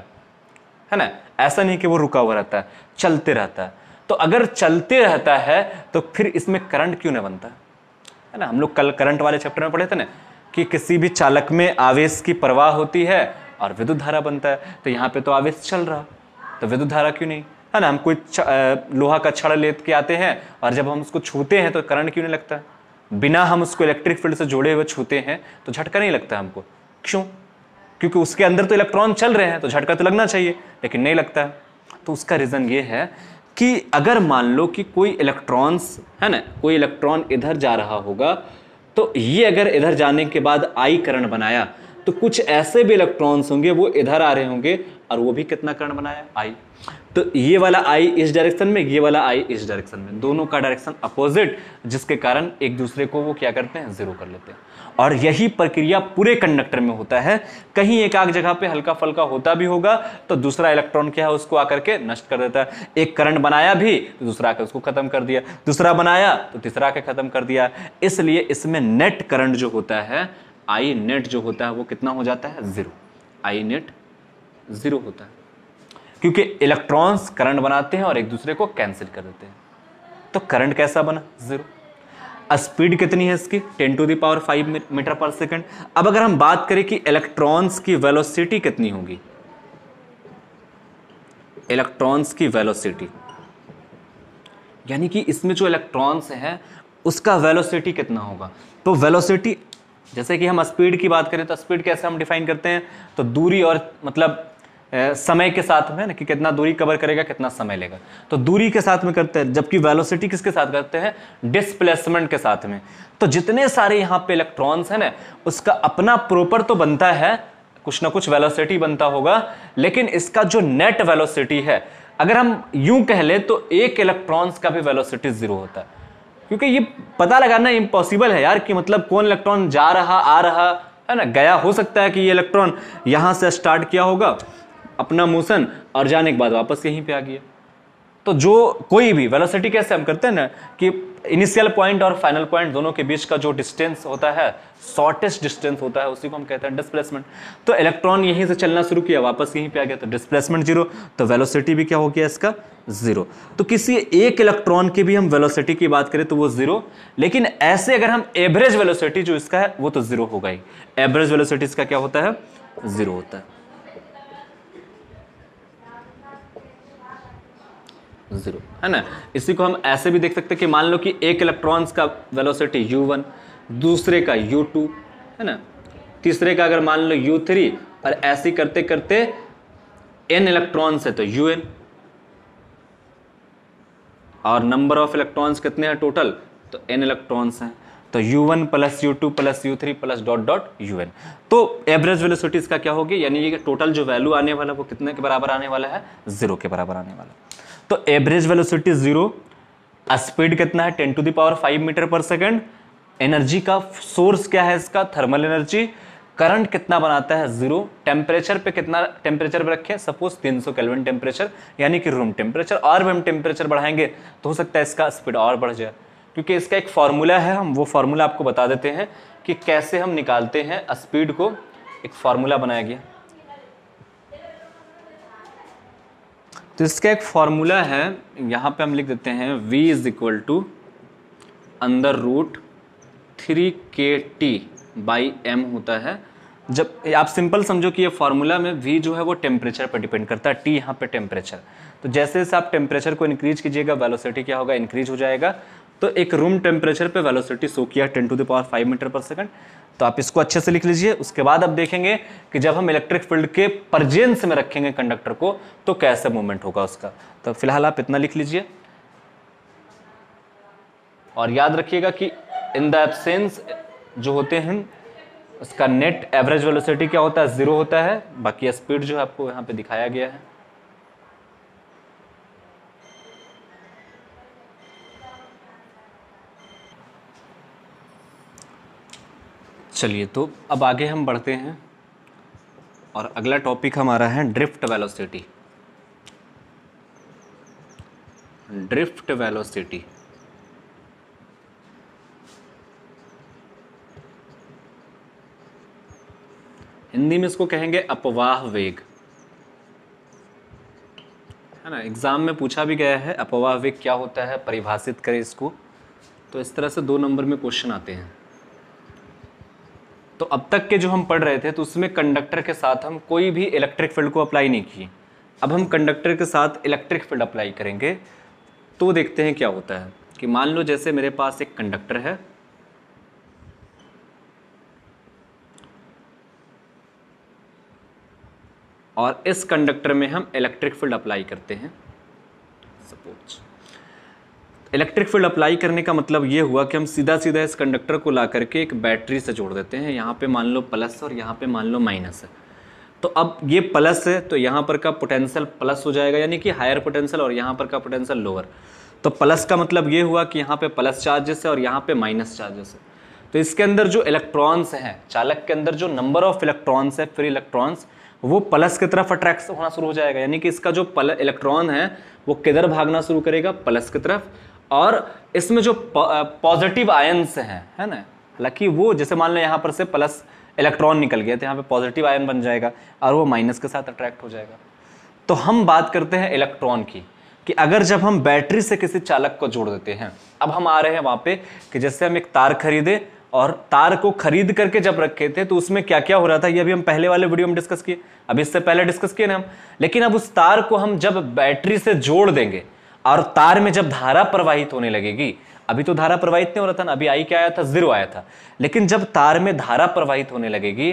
है ना ऐसा नहीं कि वो रुका हुआ रहता है चलते रहता है तो अगर चलते रहता है तो फिर इसमें करंट क्यों नहीं बनता है ना हम लोग कल करंट वाले चैप्टर में पढ़े थे ना कि किसी भी चालक में आवेश की परवाह होती है और विद्युत धारा बनता है तो यहाँ पे तो आवेश चल रहा तो विद्युत धारा क्यों नहीं है ना हम कोई लोहा का छड़ ले के आते हैं और जब हम उसको छूते हैं तो करंट क्यों नहीं लगता बिना हम उसको इलेक्ट्रिक फील्ड से जोड़े हुए छूते हैं तो झटका नहीं लगता हमको क्यों क्योंकि उसके अंदर तो इलेक्ट्रॉन चल रहे हैं तो झटका तो लगना चाहिए लेकिन नहीं लगता है तो उसका रीज़न ये है कि अगर मान लो कि कोई इलेक्ट्रॉन्स है ना कोई इलेक्ट्रॉन इधर जा रहा होगा तो ये अगर इधर जाने के बाद आई करंट बनाया तो कुछ ऐसे भी इलेक्ट्रॉन्स होंगे वो इधर आ रहे होंगे और वो भी कितना कर्ण बनाया आई तो ये वाला आई इस डायरेक्शन में ये वाला आई इस डायरेक्शन में दोनों का डायरेक्शन अपोजिट जिसके कारण एक दूसरे को वो क्या करते हैं जीरो कर लेते हैं और यही प्रक्रिया पूरे कंडक्टर में होता है कहीं एक आग जगह पे हल्का फल्का होता भी होगा तो दूसरा इलेक्ट्रॉन क्या है उसको आकर के नष्ट कर देता है एक करंट बनाया भी तो दूसरा आकर उसको खत्म कर दिया दूसरा बनाया तो तीसरा आकर खत्म कर दिया इसलिए इसमें नेट करंट जो होता है आई नेट जो होता है वो कितना हो जाता है ज़ीरो आई नेट ज़ीरो होता है क्योंकि इलेक्ट्रॉन्स करंट बनाते हैं और एक दूसरे को कैंसिल कर देते हैं तो करंट कैसा बना ज़ीरो स्पीड कितनी है इसकी ten to power five metre per second अब अगर हम बात करें कि इलेक्ट्रॉन्स की वेलोसिटी कितनी होगी इलेक्ट्रॉन्स की वेलोसिटी यानी कि इसमें जो इलेक्ट्रॉन्स हैं उसका वेलोसिटी कितना होगा तो वेलोसिटी जैसे कि हम स्पीड की बात करें तो स्पीड कैसे हम डिफाइन करते हैं तो दूरी और मतलब समय के साथ में ना कि कितना दूरी कवर करेगा कितना समय लेगा तो दूरी के साथ में करते हैं जबकि वेलोसिटी किसके साथ करते हैं डिस्प्लेसमेंट के साथ में तो जितने सारे यहाँ पे इलेक्ट्रॉन्स हैं ना उसका अपना प्रॉपर तो बनता है कुछ ना कुछ वेलोसिटी बनता होगा लेकिन इसका जो नेट वेलोसिटी है अगर हम यूं कह ले तो एक इलेक्ट्रॉन्स का भी वेलोसिटी जीरो होता है क्योंकि ये पता लगाना इम्पॉसिबल है यार कि मतलब कौन इलेक्ट्रॉन जा रहा आ रहा है ना गया हो सकता है कि ये इलेक्ट्रॉन यहाँ से स्टार्ट किया होगा अपना मोशन और जाने के बाद वापस यहीं पे आ गया तो जो कोई भी वेलोसिटी कैसे हम करते हैं ना कि इनिशियल पॉइंट और फाइनल पॉइंट दोनों के बीच का जो डिस्टेंस होता है शॉर्टेस्ट डिस्टेंस होता है उसी को हम कहते हैं डिस्प्लेसमेंट तो इलेक्ट्रॉन यहीं से चलना शुरू किया वापस यहीं पे आ गया तो डिस्प्लेसमेंट जीरो तो वेलोसिटी भी क्या हो गया इसका जीरो तो किसी एक इलेक्ट्रॉन की भी हम वेलोसिटी की बात करें तो वो जीरो लेकिन ऐसे अगर हम एवरेज वेलोसिटी जो इसका है वो तो जीरो होगा ही एवरेज वेलोसिटी इसका क्या होता है जीरो होता है जीरो है ना इसी को हम ऐसे भी देख सकते हैं कि मान लो कि एक इलेक्ट्रॉन्स का वेलोसिटी यू वन दूसरे का यू टू है ना तीसरे का अगर मान लो यू थ्री और ऐसे करते करते एन इलेक्ट्रॉन्स है तो यू एन और नंबर ऑफ इलेक्ट्रॉन्स कितने हैं टोटल तो एन इलेक्ट्रॉन्स हैं तो u one plus u two plus u three plus dot dot u N तो एवरेज वेलोसिटीज का क्या होगी यानी ये टोटल जो वैल्यू आने वाला है वो कितने के बराबर आने वाला है जीरो के बराबर आने वाला है तो एवरेज वेलोसिटी जीरो स्पीड कितना है ten to the power five metre per second energy का सोर्स क्या है इसका थर्मल एनर्जी करंट कितना बनाता है जीरो टेम्परेचर पे कितना टेम्परेचर पे रखें सपोज 300 सौ केल्विन टेम्परेचर यानी कि रूम टेम्परेचर और भी हम टेम्परेचर बढ़ाएंगे तो हो सकता है इसका स्पीड और बढ़ जाए क्योंकि इसका एक फार्मूला है हम वो फार्मूला आपको बता देते हैं कि कैसे हम निकालते हैं स्पीड को एक फार्मूला बनाया गया तो इसका एक फॉर्मूला है यहाँ पे हम लिख देते हैं v इज इक्वल टू अंदर root three k T by m होता है जब आप सिंपल समझो कि ये फार्मूला में v जो है वो टेम्परेचर पर डिपेंड करता है t यहाँ पे टेम्परेचर तो जैसे जैसे आप टेम्परेचर को इंक्रीज कीजिएगा वेलोसिटी क्या होगा इंक्रीज हो जाएगा तो एक रूम टेम्परेचर पे वेलोसिटी सो किया ten to the power five metre per second तो आप इसको अच्छे से लिख लीजिए उसके बाद आप देखेंगे कि जब हम इलेक्ट्रिक फील्ड के परजेंस में रखेंगे कंडक्टर को तो कैसे मूवमेंट होगा उसका तो फिलहाल आप इतना लिख लीजिए और याद रखिएगा कि इन द एबसेंस जो होते हैं उसका नेट एवरेज वेलोसिटी क्या होता है ज़ीरो होता है बाकी स्पीड जो है आपको यहाँ पे दिखाया गया है चलिए तो अब आगे हम बढ़ते हैं और अगला टॉपिक हमारा है drift velocity drift velocity Hindi में इसको कहेंगे अपवाह वेग है ना एग्ज़ाम में पूछा भी गया है अपवाह वेग क्या होता है परिभाषित करें इसको तो इस तरह से दो नंबर में क्वेश्चन आते हैं तो अब तक के जो हम पढ़ रहे थे तो उसमें कंडक्टर के साथ हम कोई भी इलेक्ट्रिक फील्ड को अप्लाई नहीं किए अब हम कंडक्टर के साथ इलेक्ट्रिक फील्ड अप्लाई करेंगे तो देखते हैं क्या होता है कि मान लो जैसे मेरे पास एक कंडक्टर है और इस कंडक्टर में हम इलेक्ट्रिक फील्ड अप्लाई करते हैं सपोज इलेक्ट्रिक फील्ड अप्लाई करने का मतलब ये हुआ कि हम सीधा सीधा इस कंडक्टर को ला करके एक बैटरी से जोड़ देते हैं यहाँ पे मान लो प्लस और यहाँ पे मान लो माइनस है तो अब ये प्लस है तो यहाँ पर का पोटेंशियल प्लस हो जाएगा यानी कि हायर पोटेंशियल और यहाँ पर का पोटेंशियल लोअर तो प्लस का मतलब ये हुआ कि यहाँ पे प्लस चार्जेस है और यहाँ पे माइनस चार्जेस है तो इसके अंदर जो इलेक्ट्रॉन्स हैं चालक के अंदर जो नंबर ऑफ इलेक्ट्रॉन्स है फ्री इलेक्ट्रॉन्स वो प्लस की तरफ अट्रैक्ट होना शुरू हो जाएगा यानी कि इसका जो इलेक्ट्रॉन है वो किधर भागना शुरू करेगा प्लस की तरफ और इसमें जो पॉजिटिव आयन्स हैं है ना हालांकि वो जैसे मान लो यहाँ पर से प्लस इलेक्ट्रॉन निकल गया तो यहाँ पे पॉजिटिव आयन बन जाएगा और वो माइनस के साथ अट्रैक्ट हो जाएगा तो हम बात करते हैं इलेक्ट्रॉन की कि अगर जब हम बैटरी से किसी चालक को जोड़ देते हैं अब हम आ रहे हैं वहाँ पे कि जैसे हम एक तार खरीदे और तार को खरीद करके जब रखे थे तो उसमें क्या क्या हो रहा था ये अभी हम पहले वाले वीडियो में डिस्कस किए अभी इससे पहले डिस्कस किए ना हम लेकिन अब उस तार को हम जब बैटरी से जोड़ देंगे और तार में जब धारा प्रवाहित होने लगेगी अभी तो धारा प्रवाहित नहीं हो रहा था ना अभी आई क्या आया था जीरो आया था लेकिन जब तार में धारा प्रवाहित होने लगेगी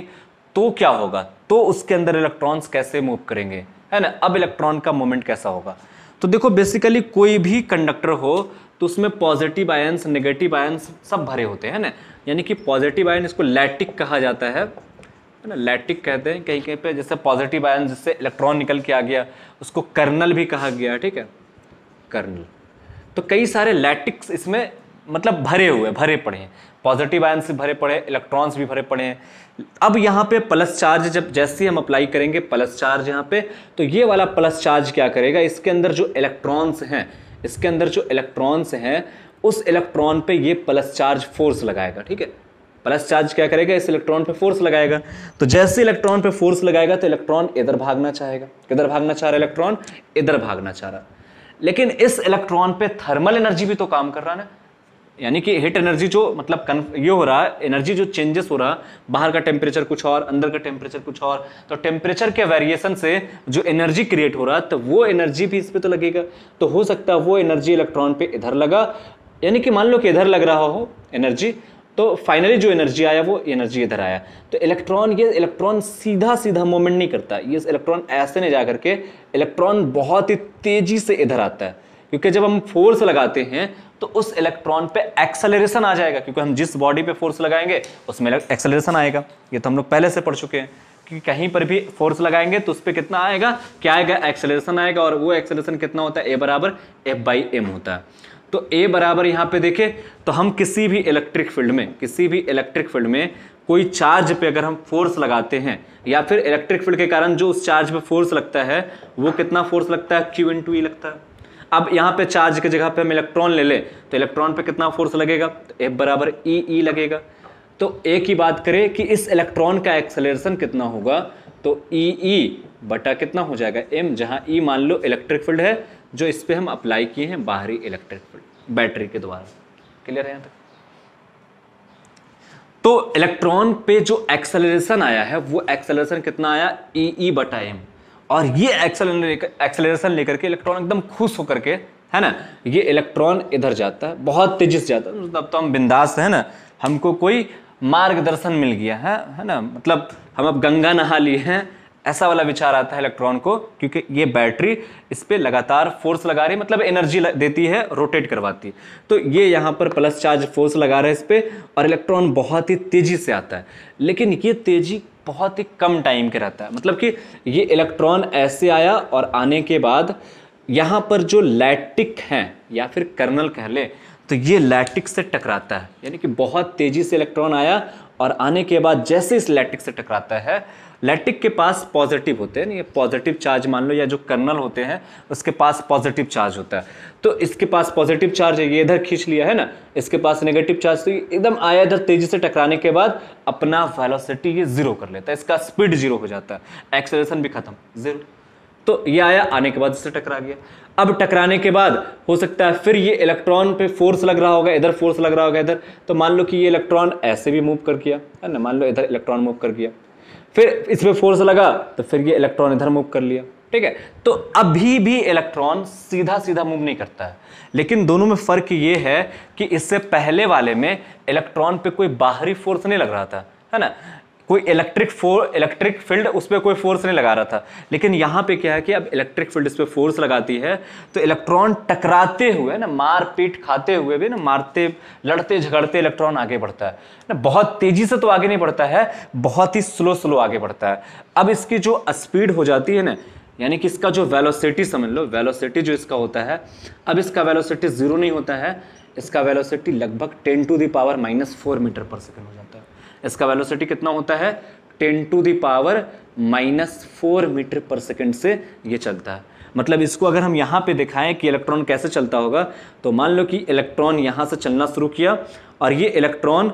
तो क्या होगा तो उसके अंदर इलेक्ट्रॉन्स कैसे मूव करेंगे है ना अब इलेक्ट्रॉन का मूवमेंट कैसा होगा तो देखो बेसिकली कोई भी कंडक्टर हो तो उसमें पॉजिटिव आयंस नेगेटिव आयंस सब भरे होते हैं ना यानी कि पॉजिटिव आयन इसको लैटिक कहा जाता है ना लैटिक कहते हैं कहीं कहीं पे जैसे पॉजिटिव आयन जिससे इलेक्ट्रॉन निकल के आ गया उसको कर्नल भी कहा गया ठीक है कर्नल तो कई सारे लैटिक्स इसमें मतलब भरे हुए भरे पड़े हैं पॉजिटिव आयन से भरे पड़े इलेक्ट्रॉन्स भी भरे पड़े हैं अब यहाँ पे प्लस चार्ज जब जैसे हम अप्लाई करेंगे प्लस चार्ज यहाँ पे तो ये वाला प्लस चार्ज क्या करेगा इसके अंदर जो इलेक्ट्रॉन्स हैं इसके अंदर जो इलेक्ट्रॉन्स हैं उस इलेक्ट्रॉन पे ये प्लस चार्ज फोर्स लगाएगा ठीक है प्लस चार्ज क्या करेगा इस इलेक्ट्रॉन पे फोर्स लगाएगा तो जैसे इलेक्ट्रॉन पे फोर्स लगाएगा तो इलेक्ट्रॉन इधर भागना चाहेगा किधर भागना चाह रहा इलेक्ट्रॉन इधर भागना चाह रहा लेकिन इस इलेक्ट्रॉन पे थर्मल एनर्जी भी तो काम कर रहा है ना यानी कि हिट एनर्जी जो मतलब ये हो रहा है एनर्जी जो चेंजेस हो रहा है बाहर का टेम्परेचर कुछ और अंदर का टेम्परेचर कुछ और तो टेम्परेचर के वेरिएशन से जो एनर्जी क्रिएट हो रहा है तो वो एनर्जी भी इस पर तो लगेगा तो हो सकता है वो एनर्जी इलेक्ट्रॉन पे इधर लगा यानी कि मान लो कि इधर लग रहा हो एनर्जी तो फाइनली जो एनर्जी आया वो एनर्जी इधर आया तो इलेक्ट्रॉन ये इलेक्ट्रॉन सीधा सीधा मूवमेंट नहीं करता ये इलेक्ट्रॉन ऐसे नहीं जा करके इलेक्ट्रॉन बहुत ही तेजी से इधर आता है क्योंकि जब हम फोर्स लगाते हैं तो उस इलेक्ट्रॉन पे एक्सेलरेशन आ जाएगा क्योंकि हम जिस बॉडी पे फोर्स लगाएंगे उसमें एक्सेलरेशन आएगा ये तो हम लोग पहले से पढ़ चुके हैं कि कहीं पर भी फोर्स लगाएंगे तो उस पर कितना आएगा क्या आएगा एक्सेलरेशन आएगा और वो एक्सेलरेशन कितना होता है ए बराबर एफ बाई एम होता है तो ए बराबर यहाँ पे देखे तो हम किसी भी इलेक्ट्रिक फील्ड में किसी भी इलेक्ट्रिक फील्ड में कोई चार्ज पे अगर हम फोर्स लगाते हैं या फिर इलेक्ट्रिक फील्ड के कारण जो उस चार्ज पे फोर्स लगता है वो कितना फोर्स लगता है क्यू इन टू ई लगता है अब यहाँ पे चार्ज की जगह पे हम इलेक्ट्रॉन ले लें तो इलेक्ट्रॉन पे कितना फोर्स e, e लगेगा तो एफ बराबर ई ई लगेगा तो ए की बात करें कि इस इलेक्ट्रॉन का एक्सेलरेशन कितना होगा तो ई e, ई बटा कितना हो जाएगा एम जहाँ ई मान लो इलेक्ट्रिक फील्ड है जो इस पर हम अप्लाई किए हैं बाहरी इलेक्ट्रिक बैटरी के द्वारा क्लियर है यहाँ तक तो इलेक्ट्रॉन पे जो एक्सेलरेशन आया है वो एक्सेलरेशन कितना आया ई e ई e बटा एम और ये एक्सेलरेशन लेकर के इलेक्ट्रॉन एकदम खुश होकर के है ना ये इलेक्ट्रॉन इधर जाता है बहुत तेजी से जाता है मतलब अब तो हम बिंदास है ना हमको कोई मार्गदर्शन मिल गया है है ना मतलब हम अब गंगा नहा लिए हैं ऐसा वाला विचार आता है इलेक्ट्रॉन को क्योंकि ये बैटरी इस पर लगातार फोर्स लगा रही है मतलब एनर्जी देती है रोटेट करवाती है तो ये यहाँ पर प्लस चार्ज फोर्स लगा रहा है इस पर और इलेक्ट्रॉन बहुत ही तेज़ी से आता है लेकिन ये तेज़ी बहुत ही कम टाइम के रहता है मतलब कि ये इलेक्ट्रॉन ऐसे आया और आने के बाद यहाँ पर जो लैटिक हैं या फिर कर्नल कह लें तो ये लैटिक से टकराता है यानी कि बहुत तेज़ी से इलेक्ट्रॉन आया और आने के बाद जैसे इस लैटिक से टकराता है लैटिक के पास पॉजिटिव होते हैं ये पॉजिटिव चार्ज मान लो या जो कर्नल होते हैं उसके पास पॉजिटिव चार्ज होता है तो इसके पास पॉजिटिव चार्ज है ये इधर खींच लिया है ना इसके पास नेगेटिव चार्ज तो एकदम आया इधर तेजी से टकराने के बाद अपना वेलोसिटी ये जीरो कर लेता है इसका स्पीड जीरो हो जाता है एक्सेलेशन भी खत्म जीरो तो ये आया आने के बाद इससे टकरा गया अब टकराने के बाद हो सकता है फिर ये इलेक्ट्रॉन पे फोर्स लग रहा होगा इधर फोर्स लग रहा होगा इधर तो मान लो कि ये इलेक्ट्रॉन ऐसे भी मूव कर गया है ना मान लो इधर इलेक्ट्रॉन मूव कर गया फिर इसमें फोर्स लगा तो फिर ये इलेक्ट्रॉन इधर मूव कर लिया ठीक है तो अभी भी इलेक्ट्रॉन सीधा सीधा मूव नहीं करता है लेकिन दोनों में फर्क ये है कि इससे पहले वाले में इलेक्ट्रॉन पे कोई बाहरी फोर्स नहीं लग रहा था है ना कोई इलेक्ट्रिक फोर इलेक्ट्रिक फील्ड उस पर कोई फोर्स नहीं लगा रहा था लेकिन यहाँ पे क्या है कि अब इलेक्ट्रिक फील्ड इस पर फोर्स लगाती है तो इलेक्ट्रॉन टकराते हुए ना मार पीट खाते हुए भी ना मारते लड़ते झगड़ते इलेक्ट्रॉन आगे बढ़ता है ना बहुत तेजी से तो आगे नहीं बढ़ता है बहुत ही स्लो स्लो आगे बढ़ता है अब इसकी जो स्पीड हो जाती है ना यानी कि इसका जो वेलोसिटी समझ लो वेलोसिटी जो इसका होता है अब इसका वेलोसिटी ज़ीरो नहीं होता है इसका वेलोसिटी लगभग ten to the power minus four metre per second हो जाता है इसका वेलोसिटी कितना होता है ten to power minus four metre per second से ये चलता है मतलब इसको अगर हम यहाँ पे दिखाएं कि इलेक्ट्रॉन कैसे चलता होगा तो मान लो कि इलेक्ट्रॉन यहाँ से चलना शुरू किया और ये इलेक्ट्रॉन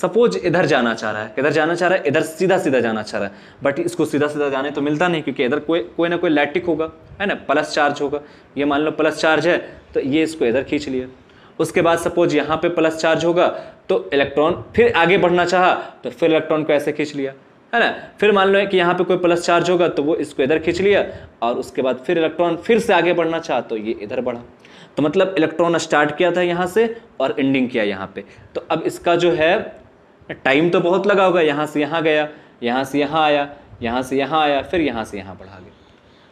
सपोज इधर जाना चाह रहा है इधर जाना चाह रहा है इधर सीधा सीधा जाना चाह रहा है बट इसको सीधा सीधा जाने तो मिलता नहीं क्योंकि इधर कोई कोई ना कोई लैटिक होगा है ना प्लस चार्ज होगा ये मान लो प्लस चार्ज है तो ये इसको इधर खींच लिया उसके बाद सपोज यहाँ पे प्लस चार्ज होगा तो इलेक्ट्रॉन फिर आगे बढ़ना चाहा तो फिर इलेक्ट्रॉन को ऐसे खींच लिया है ना फिर मान लो कि यहाँ पे कोई प्लस चार्ज होगा तो वो इसको इधर खींच लिया और उसके बाद फिर इलेक्ट्रॉन फिर से आगे बढ़ना चाहा तो ये इधर बढ़ा तो मतलब इलेक्ट्रॉन स्टार्ट किया था यहाँ से और एंडिंग किया यहाँ पे तो अब इसका जो है टाइम तो बहुत लगा होगा यहाँ से यहाँ गया यहाँ से यहाँ आया यहाँ से यहाँ आया फिर यहाँ से यहाँ बढ़ा गया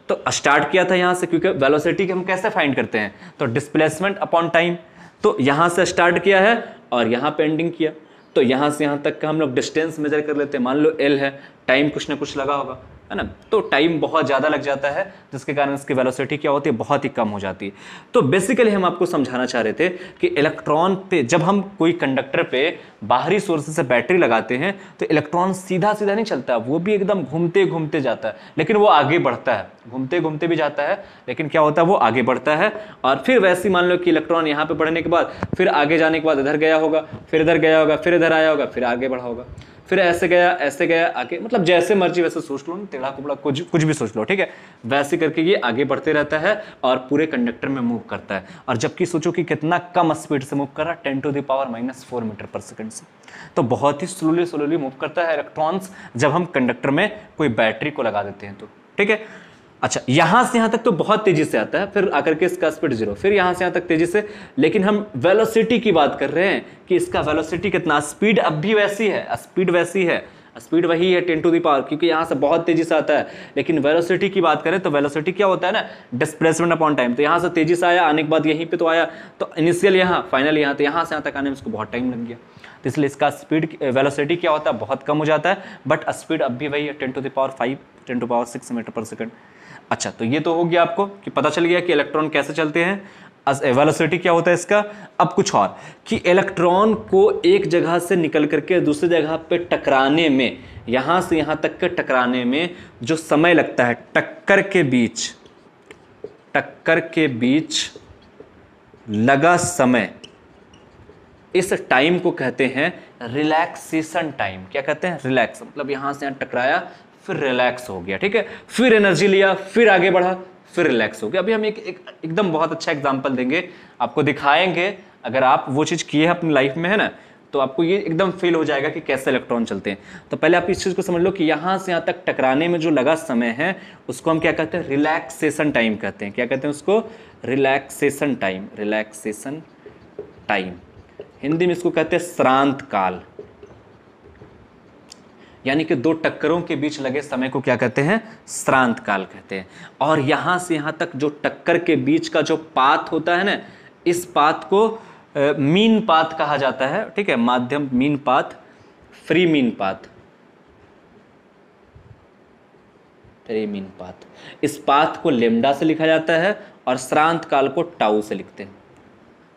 तो स्टार्ट किया था यहाँ से क्योंकि वेलोसिटी के हम कैसे फाइंड करते हैं तो डिस्प्लेसमेंट अपॉन टाइम तो यहाँ से स्टार्ट किया है और यहाँ पे एंडिंग किया तो यहाँ से यहाँ तक का हम लोग डिस्टेंस मेजर कर लेते हैं मान लो एल है टाइम कुछ ना कुछ लगा होगा है ना तो टाइम बहुत ज़्यादा लग जाता है जिसके कारण इसकी वेलोसिटी क्या होती है बहुत ही कम हो जाती है तो बेसिकली हम आपको समझाना चाह रहे थे कि इलेक्ट्रॉन पे जब हम कोई कंडक्टर पे बाहरी सोर्स से बैटरी लगाते हैं तो इलेक्ट्रॉन सीधा सीधा नहीं चलता वो भी एकदम घूमते घूमते जाता है लेकिन वो आगे बढ़ता है घूमते घूमते भी जाता है लेकिन क्या होता है वो आगे बढ़ता है और फिर वैसे मान लो कि इलेक्ट्रॉन यहाँ पर बढ़ने के बाद फिर आगे जाने के बाद इधर गया होगा फिर इधर गया होगा फिर इधर आया होगा फिर आगे बढ़ा होगा फिर ऐसे गया ऐसे गया आगे मतलब जैसे मर्जी वैसे सोच लो टेढ़ा कुबड़ा कुछ कुछ भी सोच लो ठीक है वैसे करके ये आगे बढ़ते रहता है और पूरे कंडक्टर में मूव करता है और जबकि सोचो कि कितना कम स्पीड से मूव कर रहा है ten to the power minus four metre per second से तो बहुत ही स्लोली स्लोली मूव करता है इलेक्ट्रॉन्स जब हम कंडक्टर में कोई बैटरी को लगा देते हैं तो ठीक है अच्छा यहां से यहां तक तो बहुत तेजी से आता है फिर आकर के इसका स्पीड जीरो फिर यहां से यहां तक तेजी से लेकिन हम वेलोसिटी की बात कर रहे हैं कि इसका वेलोसिटी कितना स्पीड अब भी वैसी है स्पीड वैसी है स्पीड वही है टेन टू दी पावर क्योंकि यहाँ से बहुत तेजी से आता है लेकिन वेलोसिटी की बात करें तो वेलोसिटी क्या होता है ना डिस्प्लेसमेंट अपॉन टाइम तो यहाँ से तेजी से आया आने के बाद यहीं पे तो आया तो इनिशियल यहाँ फाइनल यहाँ तो यहाँ से यहाँ तक आने में उसको बहुत टाइम लग गया तो इसलिए इसका स्पीड वेलोसिटी क्या होता है बहुत कम हो जाता है बट स्पीड अब भी वही है ten to the power five ten to power six metre per second अच्छा तो ये तो हो गया आपको कि पता चल गया कि इलेक्ट्रॉन कैसे चलते हैं वेलोसिटी क्या होता है इसका अब कुछ और कि इलेक्ट्रॉन को एक जगह से निकल करके दूसरी जगह पे टकराने में यहां से यहां तक के टकराने में जो समय लगता है टक्कर के बीच टक्कर के बीच लगा समय इस टाइम को कहते हैं रिलैक्सेशन टाइम क्या कहते हैं रिलैक्स मतलब यहां से यहां टकराया फिर रिलैक्स हो गया ठीक है फिर एनर्जी लिया फिर आगे बढ़ा फिर रिलैक्स हो गया अभी हम एक, एक एकदम बहुत अच्छा एग्जाम्पल देंगे आपको दिखाएंगे अगर आप वो चीज़ किए हैं अपनी लाइफ में है ना तो आपको ये एकदम फील हो जाएगा कि कैसे इलेक्ट्रॉन चलते हैं तो पहले आप इस चीज़ को समझ लो कि यहाँ से यहाँ तक टकराने में जो लगा समय है उसको हम क्या कहते हैं रिलैक्सेशन टाइम कहते हैं क्या कहते हैं उसको relaxation time relaxation time Hindi में इसको कहते हैं श्रांत काल यानी कि दो टक्करों के बीच लगे समय को क्या कहते हैं श्रांत काल कहते हैं और यहां से यहां तक जो टक्कर के बीच का जो पात होता है ना इस पात को मीन पात कहा जाता है ठीक है माध्यम mean path free mean path free mean path इस पात को लेमडा से लिखा जाता है और श्रांत काल को टाऊ से लिखते हैं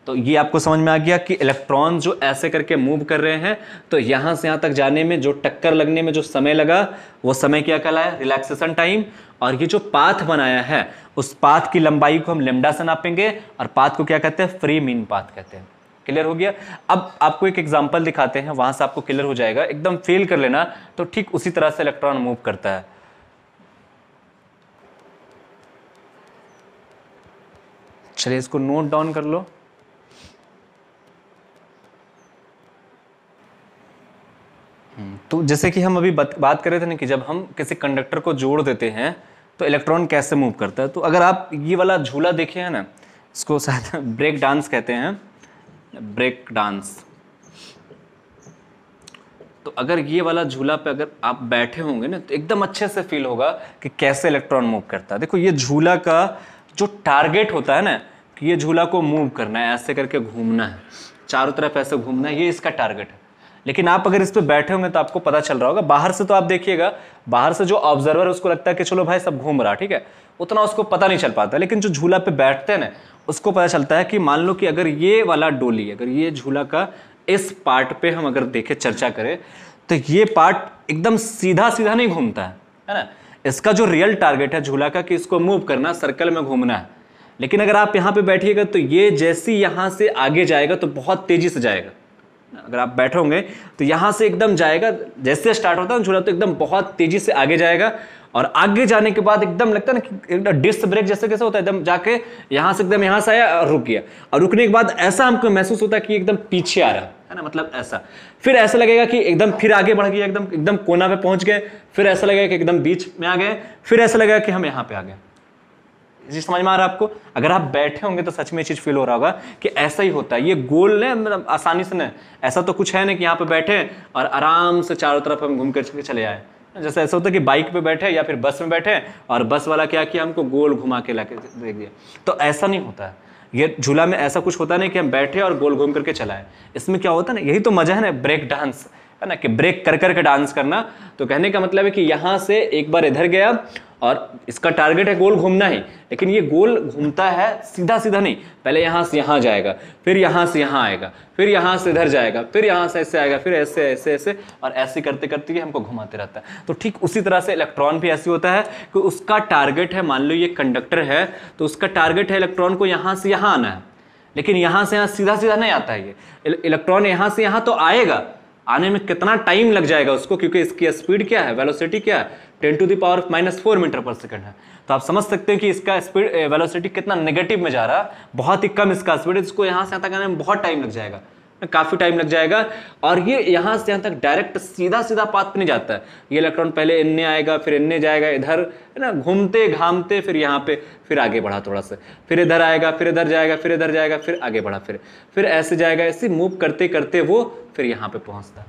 तो ये आपको समझ में आ गया कि इलेक्ट्रॉन जो ऐसे करके मूव कर रहे हैं तो यहाँ से यहाँ तक जाने में जो टक्कर लगने में जो समय लगा वो समय क्या कहलाया रिलैक्सेशन टाइम और ये जो पाथ बनाया है उस पाथ की लंबाई को हम लेमडा से नापेंगे और पाथ को क्या कहते हैं फ्री मीन पाथ कहते हैं क्लियर हो गया अब आपको एक एग्जाम्पल दिखाते हैं वहाँ से आपको क्लियर हो जाएगा एकदम फेल कर लेना तो ठीक उसी तरह से इलेक्ट्रॉन मूव करता है चलिए इसको नोट डाउन कर लो तो जैसे कि हम अभी बात, बात कर रहे थे ना कि जब हम किसी कंडक्टर को जोड़ देते हैं तो इलेक्ट्रॉन कैसे मूव करता है तो अगर आप ये वाला झूला देखे हैं ना इसको शायद ब्रेक डांस कहते हैं ब्रेक डांस तो अगर ये वाला झूला पे अगर आप बैठे होंगे ना तो एकदम अच्छे से फील होगा कि कैसे इलेक्ट्रॉन मूव करता है देखो ये झूला का जो टारगेट होता है ना कि ये झूला को मूव करना है ऐसे करके घूमना है चारों तरफ ऐसे घूमना है ये इसका टारगेट है लेकिन आप अगर इस पर बैठे होंगे तो आपको पता चल रहा होगा बाहर से तो आप देखिएगा बाहर से जो ऑब्जर्वर उसको लगता है कि चलो भाई सब घूम रहा ठीक है उतना उसको पता नहीं चल पाता लेकिन जो झूला पे बैठते हैं ना उसको पता चलता है कि मान लो कि अगर ये वाला डोली अगर ये झूला का इस पार्ट पे हम अगर देखें चर्चा करें तो ये पार्ट एकदम सीधा सीधा नहीं घूमता है है ना इसका जो रियल टारगेट है झूला का कि इसको मूव करना सर्कल में घूमना है लेकिन अगर आप यहाँ पे बैठिएगा तो ये जैसी यहाँ से आगे जाएगा तो बहुत तेजी से जाएगा अगर आप बैठे होंगे तो यहाँ से एकदम जाएगा जैसे स्टार्ट होता है ना झूला तो एकदम बहुत तेजी से आगे जाएगा और आगे जाने के बाद एकदम लगता है ना एकदम डिस्क ब्रेक जैसे कैसे होता है एकदम जाके यहाँ से एकदम यहाँ से आया और रुक गया और रुकने के बाद ऐसा हमको महसूस होता है कि एकदम पीछे आ रहा है ना मतलब ऐसा फिर ऐसा लगेगा कि एकदम फिर आगे बढ़ गया एकदम एकदम कोना पे पहुंच गए फिर ऐसा लगेगा कि एकदम बीच में आ गए फिर ऐसा लगेगा कि हम यहाँ पे आ गए चीज़ समझ में आ रहा है आपको अगर आप बैठे होंगे तो सच में चीज़ फील हो रहा होगा कि ऐसा ही होता है ये गोल ने मतलब आसानी से न ऐसा तो कुछ है ना कि यहाँ पे बैठे और आराम से चारों तरफ हम घूम कर चले आए जैसे ऐसा होता है कि बाइक पे बैठे या फिर बस में बैठे और बस वाला क्या किया हमको गोल घुमा के ला के देख दिया तो ऐसा नहीं होता है ये झूला में ऐसा कुछ होता नहीं कि हम बैठे और गोल घूम करके चलाएं इसमें क्या होता है ना यही तो मज़ा है ना ब्रेक डांस है ना कि ब्रेक कर करके डांस करना तो कहने का मतलब है कि यहाँ से एक बार इधर गया और इसका टारगेट है गोल घूमना ही लेकिन ये गोल घूमता है सीधा सीधा नहीं पहले यहाँ से यहाँ जाएगा फिर यहाँ से यहाँ आएगा फिर यहाँ से इधर जाएगा फिर यहाँ से ऐसे आएगा फिर ऐसे ऐसे ऐसे और ऐसे करते करते ये हमको घुमाते रहता है तो ठीक उसी तरह से इलेक्ट्रॉन भी ऐसे होता है कि उसका टारगेट है मान लो ये कंडक्टर है तो उसका टारगेट है इलेक्ट्रॉन को यहाँ से यहाँ आना है लेकिन यहाँ से यहाँ सीधा सीधा नहीं आता है ये इलेक्ट्रॉन यहाँ से यहाँ तो आएगा आने में कितना टाइम लग जाएगा उसको क्योंकि इसकी स्पीड क्या है वेलोसिटी क्या है ten to the power minus four metre per second है तो आप समझ सकते हैं कि इसका स्पीड वेलोसिटी eh, कितना नेगेटिव में जा रहा है बहुत ही कम इसका स्पीड है यहाँ से आता करने में बहुत टाइम लग जाएगा काफ़ी टाइम लग जाएगा और ये यहाँ से यहाँ तक डायरेक्ट सीधा सीधा पाथ पे नहीं जाता है ये इलेक्ट्रॉन पहले इनने आएगा फिर इनने जाएगा इधर है ना घूमते घामते फिर यहाँ पे फिर आगे बढ़ा थोड़ा सा फिर इधर आएगा फिर इधर जाएगा फिर इधर जाएगा फिर आगे बढ़ा फिर फिर ऐसे जाएगा ऐसे मूव करते करते वो फिर यहाँ पर पहुँचता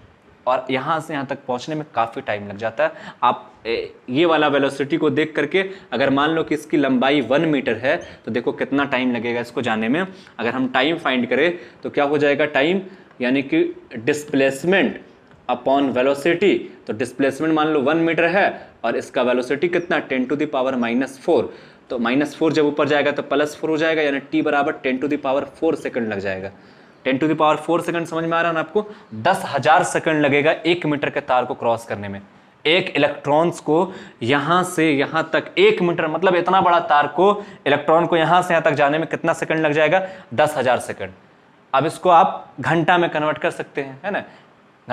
और यहाँ से यहाँ तक पहुँचने में काफ़ी टाइम लग जाता है आप ये वाला वेलोसिटी को देख करके अगर मान लो कि इसकी लंबाई वन मीटर है तो देखो कितना टाइम लगेगा इसको जाने में अगर हम टाइम फाइंड करें तो क्या हो जाएगा टाइम यानी कि डिस्प्लेसमेंट अपॉन वेलोसिटी तो डिस्प्लेसमेंट मान लो वन मीटर है और इसका वेलोसिटी कितना ten to the power minus four तो माइनस फोर जब ऊपर जाएगा तो प्लस फोर हो जाएगा यानी टी बराबर ten to the power four second लग जाएगा ten to the power four second समझ में आ रहा है ना आपको दस हजार सेकंड लगेगा एक मीटर के तार को क्रॉस करने में एक इलेक्ट्रॉन्स को यहां से यहां तक एक मीटर मतलब इतना बड़ा तार को इलेक्ट्रॉन को यहां से यहाँ तक जाने में कितना सेकंड लग जाएगा दस हजार सेकंड अब इसको आप घंटा में कन्वर्ट कर सकते हैं है ना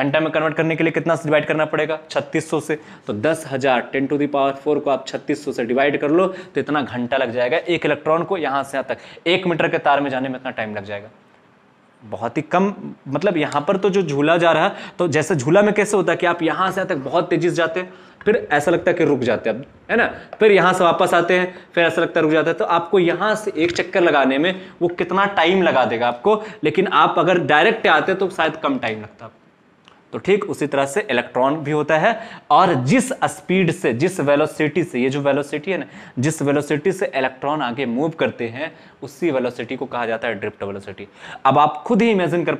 घंटा में कन्वर्ट करने के लिए कितना से डिवाइड करना पड़ेगा 3600 से तो दस हजार टेन टू दावर फोर को आप 3600 से डिवाइड कर लो तो इतना घंटा लग जाएगा एक इलेक्ट्रॉन को यहाँ से यहाँ तक एक मीटर के तार में जाने में इतना टाइम लग जाएगा बहुत ही कम मतलब यहाँ पर तो जो झूला जा रहा है तो जैसे झूला में कैसे होता है कि आप यहाँ से तक बहुत तेजी से जाते हैं फिर ऐसा लगता है कि रुक जाते हैं है ना फिर यहाँ से वापस आते हैं फिर ऐसा लगता है रुक जाता है तो आपको यहाँ से एक चक्कर लगाने में वो कितना टाइम लगा देगा आपको लेकिन आप अगर डायरेक्ट आते तो शायद कम टाइम लगता आपको तो ठीक उसी तरह से इलेक्ट्रॉन भी होता है और जिस स्पीड से जिस वेलोसिटी से ये जो वेलोसिटी है ना जिस वेलोसिटी से इलेक्ट्रॉन आगे मूव करते हैं उसी वेलोसिटी को कहा जाता है ड्रिफ्ट वेलोसिटी अब आप खुद ही इमेजिन कर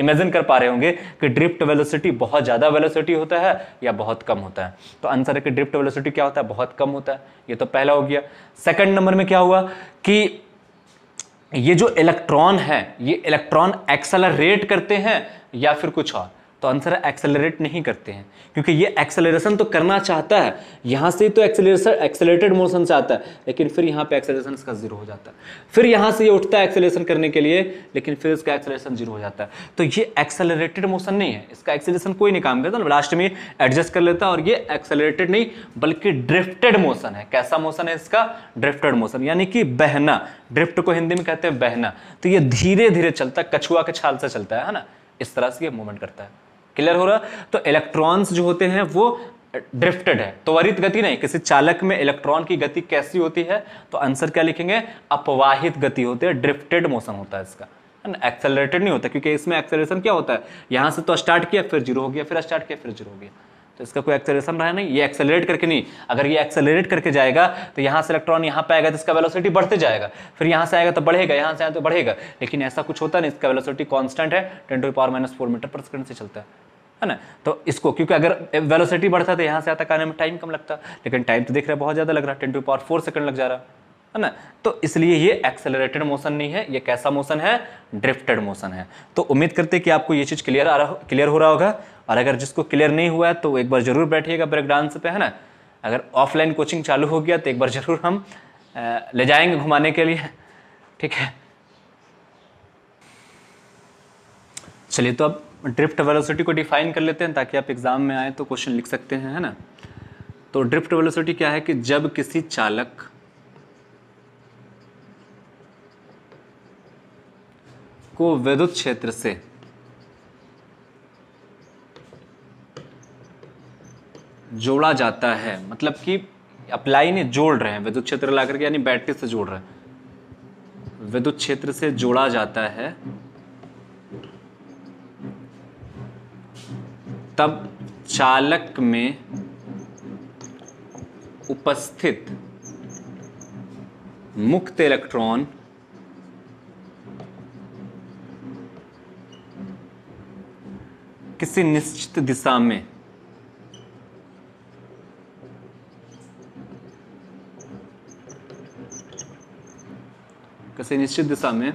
इमेजिन कर पा रहे होंगे कि ड्रिफ्ट वेलोसिटी बहुत ज़्यादा वेलोसिटी होता है या बहुत कम होता है तो आंसर है कि ड्रिफ्ट वेलोसिटी क्या होता है बहुत कम होता है ये तो पहला हो गया सेकेंड नंबर में क्या हुआ कि ये जो इलेक्ट्रॉन है ये इलेक्ट्रॉन एक्सेलरेट करते हैं या फिर कुछ और तो आंसर है एक्सेलरेट नहीं करते हैं क्योंकि ये एक्सेलरेशन तो करना चाहता है यहाँ से तो एक्सेलरेशन एक्सेलरेटेड मोशन से आता है लेकिन फिर यहाँ पे एक्सेलरेशन इसका जीरो हो जाता है फिर यहाँ से ये यह उठता है एक्सेलरेशन करने के लिए लेकिन फिर इसका एक्सेलरेशन जीरो हो जाता है तो ये एक्सेलरेटेड मोशन नहीं है इसका एक्सेलरेशन कोई नहीं काम करता लास्ट में एडजस्ट कर लेता है और ये एक्सेलरेटेड नहीं बल्कि ड्रिफ्टेड मोशन है कैसा मोशन है इसका ड्रिफ्टेड मोशन यानी कि बहना ड्रिफ्ट को हिंदी में कहते हैं बहना तो ये धीरे धीरे चलता है कछुआ के छाल से चलता है ना इस तरह से ये मूवमेंट करता है क्लियर हो रहा तो इलेक्ट्रॉन्स जो होते हैं वो ड्रिफ्टेड है तो त्वरित गति नहीं किसी चालक में इलेक्ट्रॉन की गति कैसी होती है तो आंसर क्या लिखेंगे अपवाहित गति होती है ड्रिफ्टेड मोशन होता है इसका एक्सेलरेटेड नहीं होता क्योंकि इसमें एक्सेलरेशन क्या होता है यहां से तो स्टार्ट किया फिर जीरो हो गया फिर स्टार्ट किया फिर जीरो हो गया इसका कोई एक्सेलरेशन रहा नहीं ये एक्सेलरेट करके नहीं अगर ये एक्सेलरेट करके जाएगा तो यहाँ से इलेक्ट्रॉन यहाँ पे आएगा तो इसका वेलोसिटी बढ़ते जाएगा फिर यहाँ से आएगा तो बढ़ेगा यहाँ से आएगा तो बढ़ेगा लेकिन ऐसा कुछ होता नहीं इसका वेलोसिटी कॉन्स्टेंट है ten to power minus four metre per second से चलता है है ना तो इसको क्योंकि अगर वेलोसिटी बढ़ता तो यहाँ से आता आने में टाइम कम लगता लेकिन टाइम तो देख रहे बहुत ज़्यादा लग रहा है ten to power four second लग जा रहा है है ना तो इसलिए ये एक्सेलरेटेड मोशन नहीं है ये कैसा मोशन है ड्रिफ्टेड मोशन है तो उम्मीद करते हैं कि आपको ये चीज़ क्लियर आ रहा क्लियर हो रहा होगा और अगर जिसको क्लियर नहीं हुआ है तो एक बार ज़रूर बैठिएगा ब्रेक डांस पे है ना अगर ऑफलाइन कोचिंग चालू हो गया तो एक बार ज़रूर हम ले जाएंगे घुमाने के लिए ठीक है चलिए तो अब ड्रिफ्ट वेलोसिटी को डिफाइन कर लेते हैं ताकि आप एग्ज़ाम में आए तो क्वेश्चन लिख सकते हैं है ना तो ड्रिफ्ट वेलोसिटी क्या है कि जब किसी चालक को विद्युत क्षेत्र से जोड़ा जाता है मतलब कि अप्लाई ने जोड़ रहे हैं विद्युत क्षेत्र ला करके यानी बैटरी से जोड़ रहे हैं विद्युत क्षेत्र से जोड़ा जाता है तब चालक में उपस्थित मुक्त इलेक्ट्रॉन किसी निश्चित दिशा में किसी निश्चित दिशा में